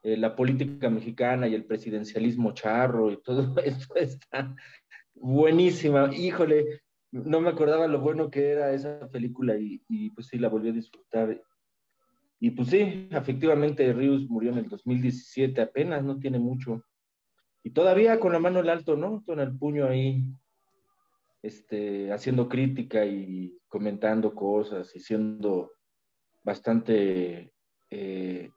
eh, la política mexicana y el presidencialismo charro y todo esto está buenísima. Híjole, no me acordaba lo bueno que era esa película y, y pues sí, la volví a disfrutar. Y pues sí, efectivamente Ríos murió en el 2017 apenas, no tiene mucho. Y todavía con la mano en alto, ¿no? Con el puño ahí, este, haciendo crítica y comentando cosas y siendo bastante, eh,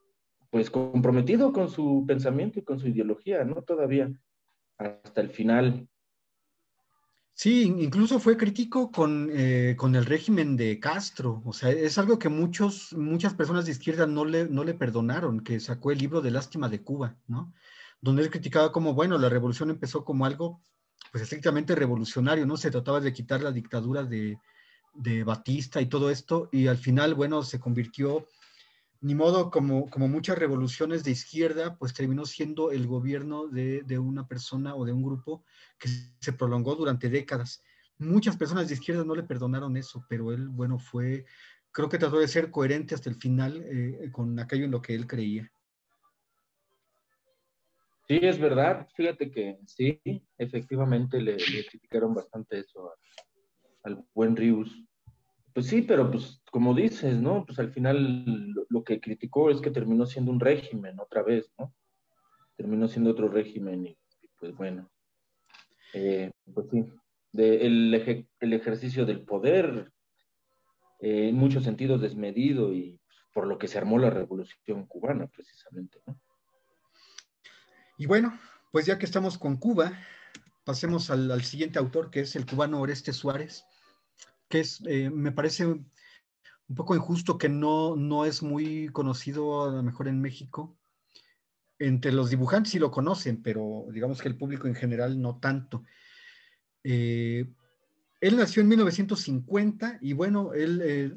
pues, comprometido con su pensamiento y con su ideología, ¿no? Todavía, hasta el final. Sí, incluso fue crítico eh, con, el régimen de Castro. O sea, es algo que muchos, muchas personas de izquierda no le, no le perdonaron, que sacó el libro de Lástima de Cuba, ¿no? donde él criticaba como, bueno, la revolución empezó como algo pues estrictamente revolucionario, ¿no? Se trataba de quitar la dictadura de, Batista y todo esto, y al final, bueno, se convirtió, ni modo, como, como muchas revoluciones de izquierda, pues terminó siendo el gobierno de, una persona o de un grupo que se prolongó durante décadas. Muchas personas de izquierda no le perdonaron eso, pero él, bueno, fue, creo que trató de ser coherente hasta el final eh, con aquello en lo que él creía. Sí, es verdad. Fíjate que sí, efectivamente le, criticaron bastante eso al buen Rius. Pues sí, pero pues como dices, ¿no? Pues al final lo, que criticó es que terminó siendo un régimen otra vez, ¿no? Terminó siendo otro régimen y, pues bueno. Eh, pues sí, el, ejercicio del poder eh, en muchos sentidos desmedido y por lo que se armó la revolución cubana precisamente, ¿no? Y bueno, pues ya que estamos con Cuba, pasemos al, siguiente autor, que es el cubano Oreste Suárez, que eh, me parece un poco injusto que no, no es muy conocido a lo mejor en México. Entre los dibujantes sí lo conocen, pero digamos que el público en general no tanto. Eh, él nació en 1950 y bueno, él, eh,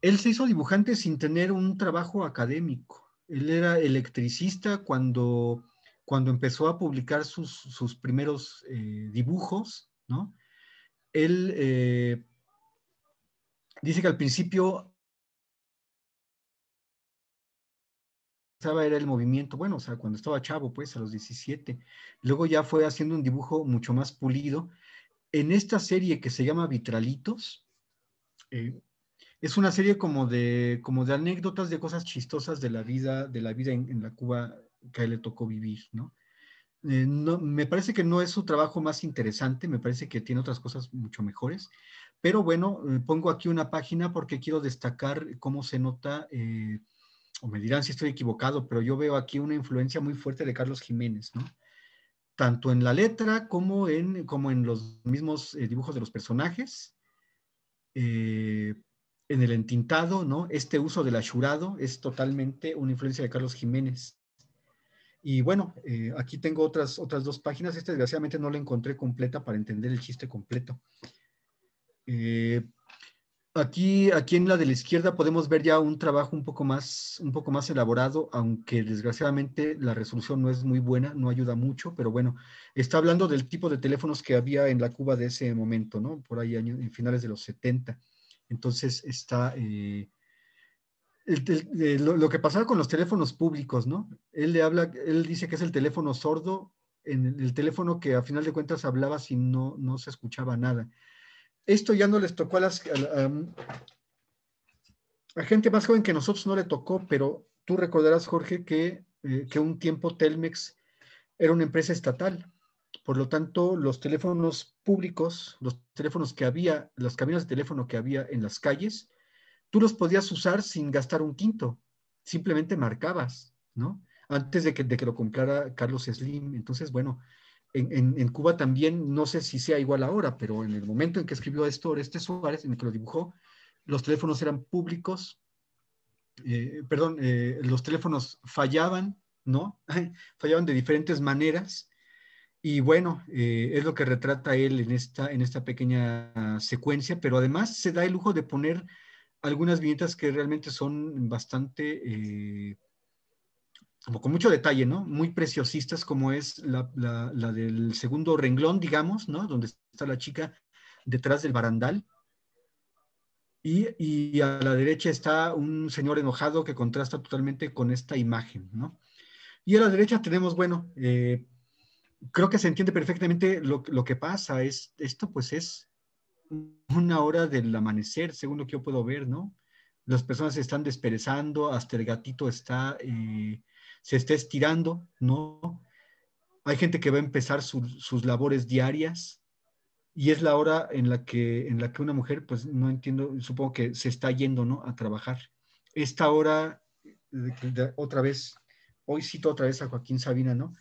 él se hizo dibujante sin tener un trabajo académico. Él era electricista cuando, cuando empezó a publicar sus, sus primeros eh, dibujos, ¿no? Él eh, dice que al principio era el movimiento, bueno, o sea, cuando estaba chavo, pues a los 17. Luego ya fue haciendo un dibujo mucho más pulido. En esta serie que se llama Vitralitos, eh, es una serie como de, como de anécdotas de cosas chistosas de la vida, de la vida en, la Cuba que le tocó vivir, eh, ¿no? Me parece que no es su trabajo más interesante, me parece que tiene otras cosas mucho mejores, pero bueno, eh, pongo aquí una página porque quiero destacar cómo se nota, eh, o me dirán si estoy equivocado, pero yo veo aquí una influencia muy fuerte de Carlos Jiménez, ¿no? Tanto en la letra como en, como en los mismos dibujos de los personajes en el entintado, ¿no? Este uso del achurado es totalmente una influencia de Carlos Jiménez. Y bueno, eh, aquí tengo otras, otras dos páginas. Esta desgraciadamente no la encontré completa para entender el chiste completo. Eh, aquí, aquí en la de la izquierda podemos ver ya un trabajo un poco, más, un poco más elaborado, aunque desgraciadamente la resolución no es muy buena, no ayuda mucho, pero bueno, está hablando del tipo de teléfonos que había en la Cuba de ese momento, ¿no? Por ahí en finales de los 70. Entonces está... Eh, eh, lo, que pasaba con los teléfonos públicos, ¿no? Él le habla, él dice que es el teléfono sordo, el, teléfono que a final de cuentas hablaba si no, se escuchaba nada. Esto ya no les tocó a las... A, gente más joven que nosotros no le tocó, pero tú recordarás, Jorge, que, eh, que un tiempo Telmex era una empresa estatal por lo tanto, los teléfonos públicos, los teléfonos que había, las cabinas de teléfono que había en las calles, tú los podías usar sin gastar un quinto, simplemente marcabas, ¿no? Antes de que, lo comprara Carlos Slim. Entonces, bueno, en, Cuba también, no sé si sea igual ahora, pero en el momento en que escribió esto Oreste Suárez, en el que lo dibujó, los teléfonos eran públicos, eh, perdón, eh, los teléfonos fallaban, ¿no? fallaban de diferentes maneras y bueno, eh, es lo que retrata él en esta, en esta pequeña secuencia, pero además se da el lujo de poner algunas viñetas que realmente son bastante, eh, como con mucho detalle, ¿no? Muy preciosistas, como es la, del segundo renglón, digamos, ¿no? Donde está la chica detrás del barandal. Y, a la derecha está un señor enojado que contrasta totalmente con esta imagen, ¿no? Y a la derecha tenemos, bueno, eh, creo que se entiende perfectamente lo, que pasa. Es, esto pues es una hora del amanecer, según lo que yo puedo ver, ¿no? Las personas se están desperezando, hasta el gatito está, eh, se está estirando, ¿no? Hay gente que va a empezar sus labores diarias y es la hora en la, que, en la que una mujer, pues no entiendo, supongo que se está yendo, ¿no? A trabajar. Esta hora, eh, otra vez, hoy cito otra vez a Joaquín Sabina, ¿no?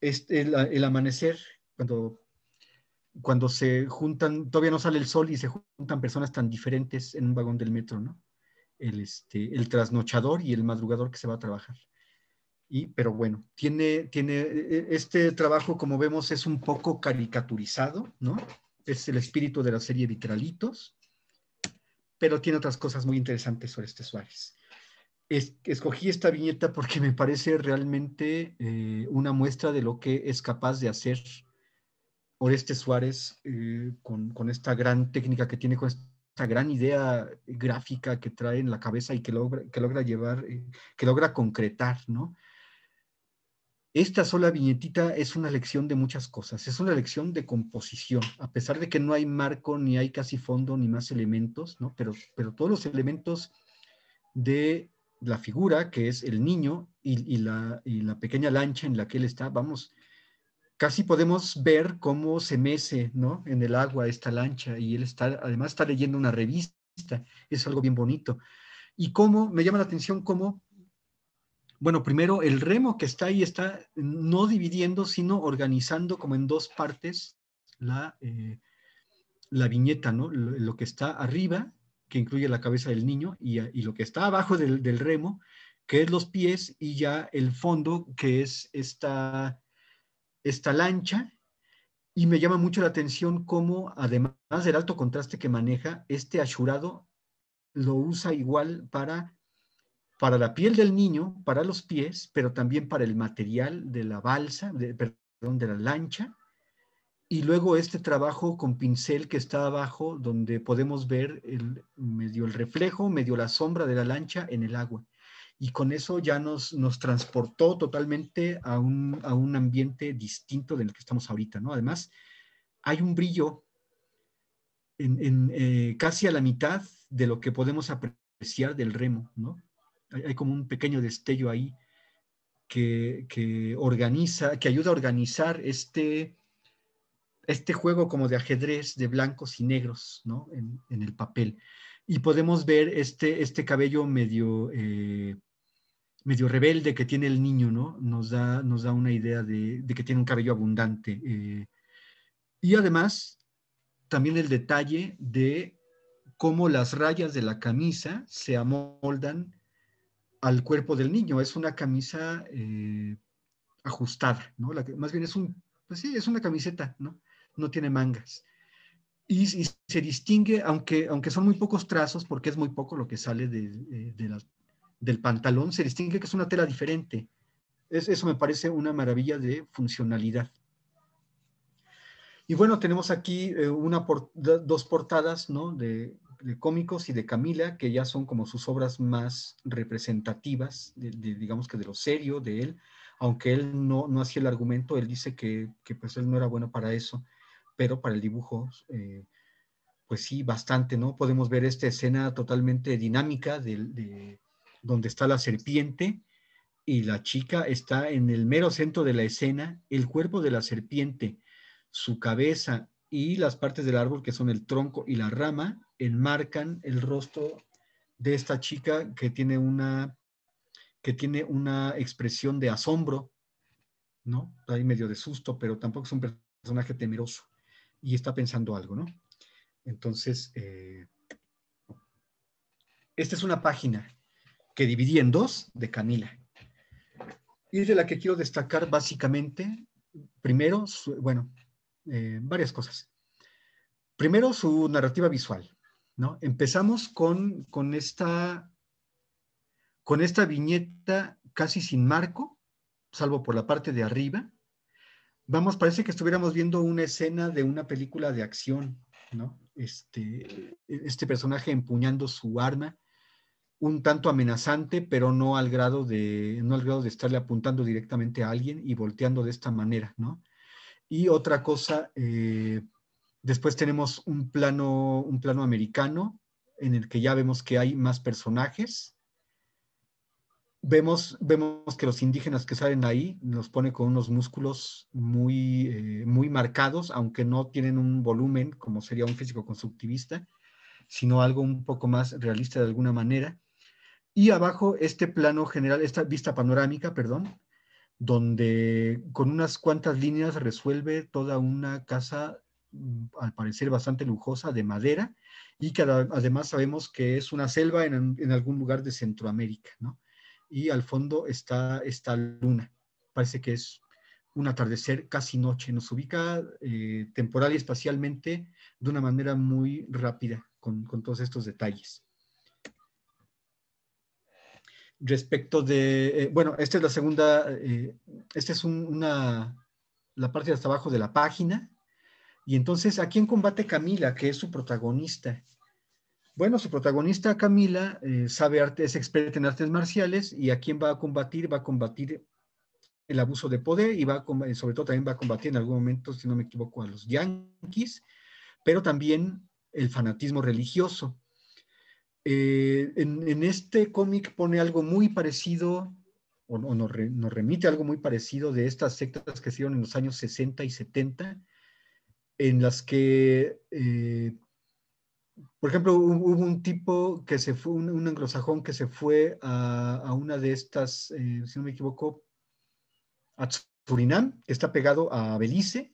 el, amanecer, cuando, cuando se juntan, todavía no sale el sol y se juntan personas tan diferentes en un vagón del metro, ¿no? El, este, el trasnochador y el madrugador que se va a trabajar. Y, pero bueno, tiene, tiene, e, e, este trabajo, como vemos, es un poco caricaturizado, ¿no? Es el espíritu de la serie Vitralitos, pero tiene otras cosas muy interesantes sobre este Suárez escogí esta viñeta porque me parece realmente eh, una muestra de lo que es capaz de hacer Oreste Suárez eh, con, esta gran técnica que tiene, con esta gran idea gráfica que trae en la cabeza y que logra, que logra llevar, eh, que logra concretar, ¿no? Esta sola viñetita es una lección de muchas cosas, es una lección de composición, a pesar de que no hay marco, ni hay casi fondo, ni más elementos, ¿no? Pero, pero todos los elementos de la figura que es el niño y, la, pequeña lancha en la que él está, vamos, casi podemos ver cómo se mece, ¿no? En el agua esta lancha y él está, además está leyendo una revista, es algo bien bonito. Y cómo, me llama la atención cómo, bueno, primero el remo que está ahí está no dividiendo, sino organizando como en dos partes la, eh, la viñeta, ¿no? lo que está arriba que incluye la cabeza del niño y, eh, lo que está abajo del, remo, que es los pies y ya el fondo, que es esta, esta lancha. Y me llama mucho la atención cómo, además del alto contraste que maneja, este asurado lo usa igual para, para la piel del niño, para los pies, pero también para el material de la balsa, perdón, de la lancha y luego este trabajo con pincel que está abajo, donde podemos ver el, medio el reflejo, medio la sombra de la lancha en el agua. Y con eso ya nos, nos transportó totalmente a un, a un ambiente distinto del que estamos ahorita, ¿no? Además, hay un brillo en, eh, casi a la mitad de lo que podemos apreciar del remo, ¿no? Hay, hay como un pequeño destello ahí que, que, organiza, que ayuda a organizar este, este juego como de ajedrez de blancos y negros, ¿no? En, el papel. Y podemos ver este, este cabello medio, eh, medio rebelde que tiene el niño, ¿no? Nos da, nos da una idea de, que tiene un cabello abundante. Eh. Y además, también el detalle de cómo las rayas de la camisa se amoldan al cuerpo del niño. Es una camisa eh, ajustada, ¿no? más bien es un, pues sí, es una camiseta, ¿no? no tiene mangas. Y, se distingue, aunque, aunque son muy pocos trazos, porque es muy poco lo que sale de, del pantalón, se distingue que es una tela diferente. Es, eso me parece una maravilla de funcionalidad. Y bueno, tenemos aquí eh, una dos portadas ¿no? de, cómicos y de Camila, que ya son como sus obras más representativas, de, digamos que de lo serio de él, aunque él no, hacía el argumento, él dice que, que, pues él no era bueno para eso pero para el dibujo, eh, pues sí, bastante, ¿no? Podemos ver esta escena totalmente dinámica donde está la serpiente y la chica está en el mero centro de la escena, el cuerpo de la serpiente, su cabeza y las partes del árbol que son el tronco y la rama enmarcan el rostro de esta chica que tiene una que tiene una expresión de asombro, ¿no? Ahí medio de susto, pero tampoco es un personaje temeroso y está pensando algo, ¿no? Entonces, eh, esta es una página que dividí en dos de Canila. Y es de la que quiero destacar básicamente, primero, bueno, eh, varias cosas. Primero, su narrativa visual. ¿no? Empezamos con, esta, con esta viñeta casi sin marco, salvo por la parte de arriba, vamos, parece que estuviéramos viendo una escena de una película de acción, ¿no? Este, este personaje empuñando su arma, un tanto amenazante, pero no al grado de, no al grado de estarle apuntando directamente a alguien y volteando de esta manera, ¿no? Y otra cosa, eh, después tenemos un plano, un plano americano en el que ya vemos que hay más personajes Vemos, vemos que los indígenas que salen ahí nos pone con unos músculos eh, muy, marcados, aunque no tienen un volumen como sería un físico constructivista, sino algo un poco más realista de alguna manera. Y abajo este plano general, esta vista panorámica, perdón, donde con unas cuantas líneas resuelve toda una casa, mm, al parecer bastante lujosa, de madera, y que además sabemos que es una selva en, en algún lugar de Centroamérica, ¿no? y al fondo está esta luna. Parece que es un atardecer casi noche. Nos ubica eh, temporal y espacialmente de una manera muy rápida con, todos estos detalles. Respecto de, eh, bueno, esta es la segunda, eh, esta es una, la parte de hasta abajo de la página. Y entonces aquí en combate Camila, que es su protagonista, bueno, su protagonista Camila eh, sabe arte, es experta en artes marciales y a quien va a combatir, va a combatir el abuso de poder y va sobre todo también va a combatir en algún momento, si no me equivoco, a los yanquis, pero también el fanatismo religioso. Eh, en, este cómic pone algo muy parecido, o, nos, remite algo muy parecido de estas sectas que se en los años 60 y 70, en las que eh, por ejemplo, hubo un tipo que se fue, un, anglosajón que se fue a, una de estas, eh, si no me equivoco, a Surinam, que está pegado a Belice.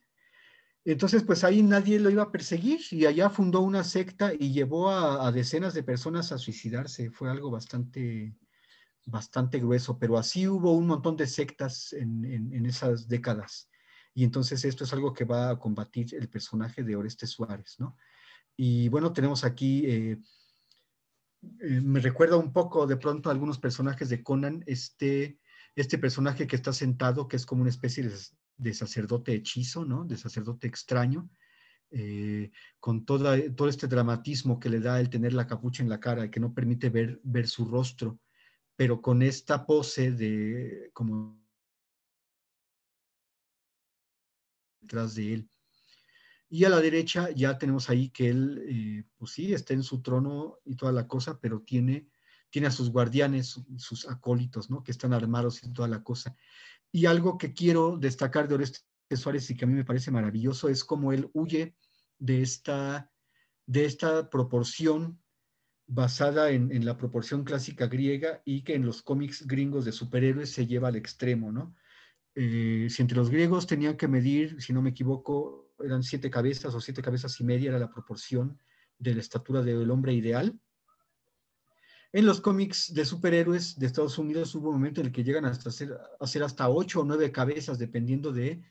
Entonces, pues ahí nadie lo iba a perseguir y allá fundó una secta y llevó a, decenas de personas a suicidarse. Fue algo bastante, bastante grueso, pero así hubo un montón de sectas en, en, en esas décadas. Y entonces esto es algo que va a combatir el personaje de Oreste Suárez, ¿no? Y bueno, tenemos aquí, eh, eh, me recuerda un poco de pronto a algunos personajes de Conan, este, este personaje que está sentado, que es como una especie de, sacerdote hechizo, ¿no? De sacerdote extraño, eh, con toda, todo este dramatismo que le da el tener la capucha en la cara y que no permite ver, ver su rostro, pero con esta pose de como detrás de él. Y a la derecha ya tenemos ahí que él, eh, pues sí, está en su trono y toda la cosa, pero tiene, tiene a sus guardianes, sus acólitos, ¿no? Que están armados y toda la cosa. Y algo que quiero destacar de Oreste Suárez y que a mí me parece maravilloso es cómo él huye de esta, de esta proporción basada en, la proporción clásica griega y que en los cómics gringos de superhéroes se lleva al extremo, ¿no? Eh, si entre los griegos tenían que medir, si no me equivoco, eran siete cabezas o siete cabezas y media era la proporción de la estatura del hombre ideal. En los cómics de superhéroes de Estados Unidos hubo un momento en el que llegan hasta hacer, hasta ocho o nueve cabezas, dependiendo de,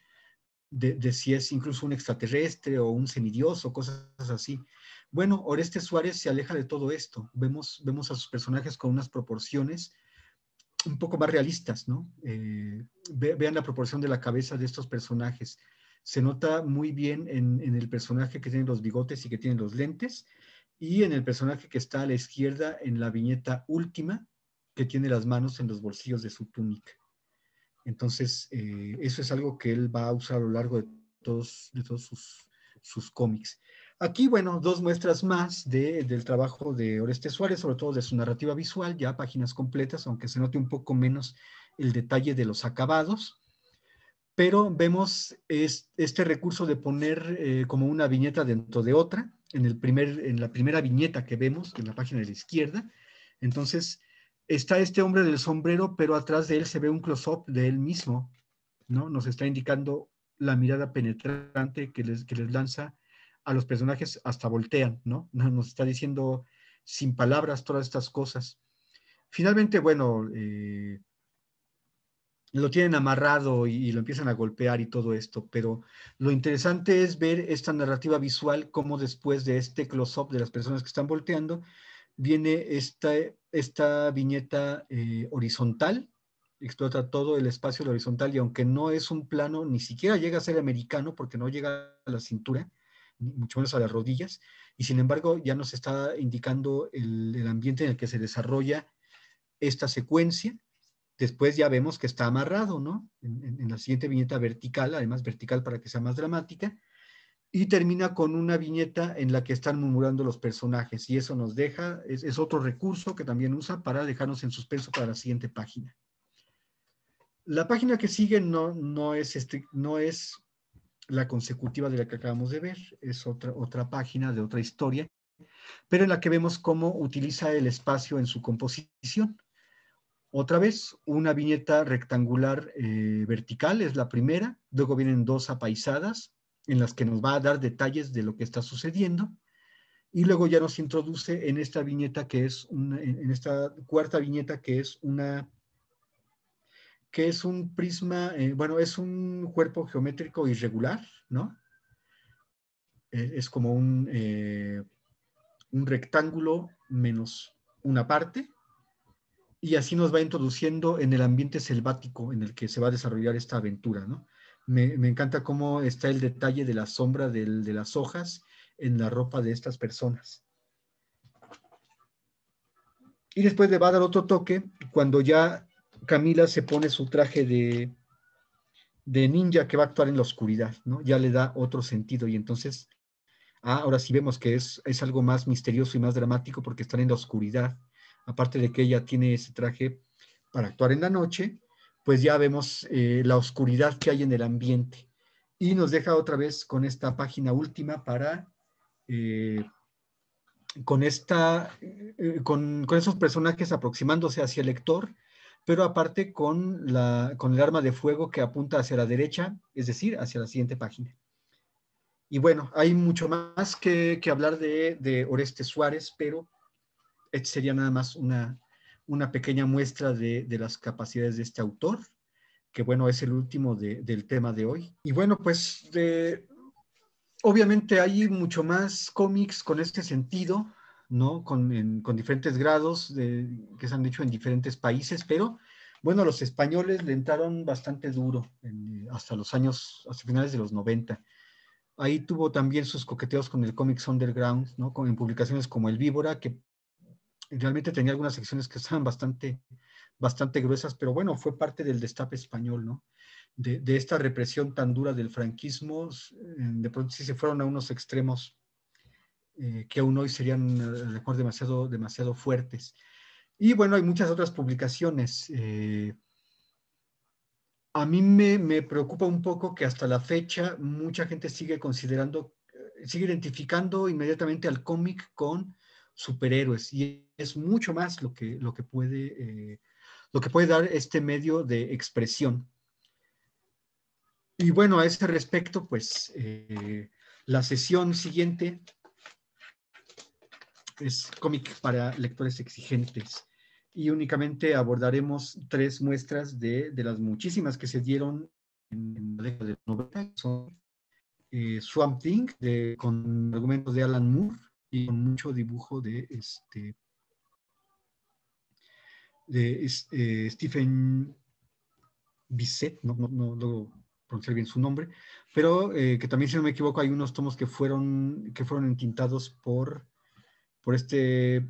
de, si es incluso un extraterrestre o un semidioso o cosas así. Bueno, Oreste Suárez se aleja de todo esto. Vemos, vemos a sus personajes con unas proporciones un poco más realistas, ¿no? Eh, vean la proporción de la cabeza de estos personajes se nota muy bien en, el personaje que tiene los bigotes y que tiene los lentes, y en el personaje que está a la izquierda en la viñeta última, que tiene las manos en los bolsillos de su túnica. Entonces, eh, eso es algo que él va a usar a lo largo de todos, de todos sus, cómics. Aquí, bueno, dos muestras más del trabajo de Oreste Suárez, sobre todo de su narrativa visual, ya páginas completas, aunque se note un poco menos el detalle de los acabados pero vemos este recurso de poner eh, como una viñeta dentro de otra, en, el primer, en la primera viñeta que vemos, en la página de la izquierda. Entonces, está este hombre del sombrero, pero atrás de él se ve un close-up de él mismo, ¿no? Nos está indicando la mirada penetrante que les, lanza a los personajes, hasta voltean, ¿no? Nos está diciendo sin palabras todas estas cosas. Finalmente, bueno, eh, lo tienen amarrado y, lo empiezan a golpear y todo esto, pero lo interesante es ver esta narrativa visual, cómo después de este close-up de las personas que están volteando, viene esta, esta viñeta eh, horizontal, explota todo el espacio horizontal y aunque no es un plano, ni siquiera llega a ser americano porque no llega a la cintura, ni mucho menos a las rodillas, y sin embargo ya nos está indicando el ambiente en el que se desarrolla esta secuencia Después ya vemos que está amarrado, ¿no? En, la siguiente viñeta vertical, además vertical para que sea más dramática. Y termina con una viñeta en la que están murmurando los personajes. Y eso nos deja, es, otro recurso que también usa para dejarnos en suspenso para la siguiente página. La página que sigue no, no, es, este, no es la consecutiva de la que acabamos de ver, es otra, otra página de otra historia, pero en la que vemos cómo utiliza el espacio en su composición. Otra vez, una viñeta rectangular eh, vertical es la primera, luego vienen dos apaisadas en las que nos va a dar detalles de lo que está sucediendo y luego ya nos introduce en esta viñeta que es una, en esta cuarta viñeta que es una que es un prisma, eh, bueno, es un cuerpo geométrico irregular, ¿no? E, es como un, eh, un rectángulo menos una parte, y así nos va introduciendo en el ambiente selvático en el que se va a desarrollar esta aventura, Me, encanta cómo está el detalle de la sombra de las hojas en la ropa de estas personas. Y después le va a dar otro toque cuando ya Camila se pone su traje de, de ninja que va a actuar en la oscuridad, Ya le da otro sentido y entonces, ah, ahora sí vemos que es algo más misterioso y más dramático porque están en la oscuridad aparte de que ella tiene ese traje para actuar en la noche, pues ya vemos eh, la oscuridad que hay en el ambiente. Y nos deja otra vez con esta página última para, eh, con, esta, eh, con, esos personajes aproximándose hacia el lector, pero aparte con, la, con el arma de fuego que apunta hacia la derecha, es decir, hacia la siguiente página. Y bueno, hay mucho más que, hablar de, de Oreste Suárez, pero este sería nada más una, una pequeña muestra de, las capacidades de este autor, que bueno, es el último del tema de hoy. Y bueno, pues de, obviamente hay mucho más cómics con este sentido, ¿no? Con, diferentes grados que se han hecho en diferentes países, pero bueno, los españoles le entraron bastante duro hasta los años, hasta finales de los 90. Ahí tuvo también sus coqueteos con el cómics underground, ¿no? Con, en publicaciones como El Víbora, que realmente tenía algunas secciones que estaban bastante, bastante gruesas, pero bueno, fue parte del destape español, ¿no? De, esta represión tan dura del franquismo, eh, de pronto sí se fueron a unos extremos eh, que aún hoy serían, eh, a lo mejor, demasiado, demasiado fuertes. Y bueno, hay muchas otras publicaciones. a mí me, me, preocupa un poco que hasta la fecha mucha gente sigue considerando, sigue identificando inmediatamente al cómic con superhéroes. Y es mucho más lo que, lo que, puede, eh, lo que puede dar este medio de expresión. Y bueno, a ese respecto, pues eh, la sesión siguiente es cómic para lectores exigentes y únicamente abordaremos tres muestras de, las muchísimas que se dieron en la década de son eh, Swamp Thing con argumentos de Alan Moore y con mucho dibujo de este, de eh, Stephen Bisset, no, no, no, pronunciar bien su nombre, pero eh, que también, si no me equivoco, hay unos tomos que fueron, que fueron entintados por, por este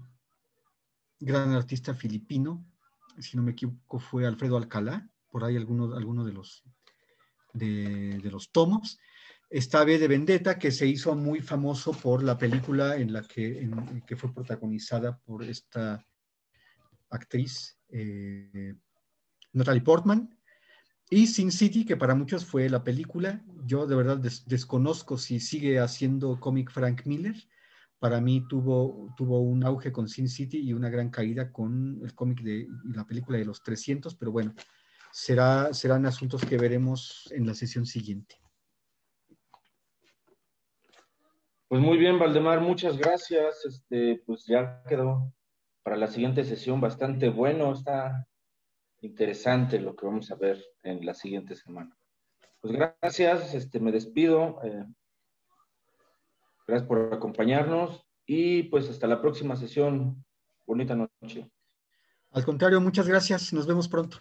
gran artista filipino, si no me equivoco, fue Alfredo Alcalá, por ahí alguno, alguno de, los, de, los tomos. esta B de Vendetta, que se hizo muy famoso por la película en la que, en, que fue protagonizada por esta actriz eh, Natalie Portman, y Sin City, que para muchos fue la película. Yo de verdad desconozco si sigue haciendo cómic Frank Miller. Para mí tuvo, tuvo un auge con Sin City y una gran caída con el cómic de la película de los 300, pero bueno, será, serán asuntos que veremos en la sesión siguiente. Pues muy bien, Valdemar, muchas gracias. Este, pues ya quedó para la siguiente sesión bastante bueno, está interesante lo que vamos a ver en la siguiente semana. Pues gracias, este, me despido. Eh, gracias por acompañarnos y pues hasta la próxima sesión. Bonita noche. Al contrario, muchas gracias. Nos vemos pronto.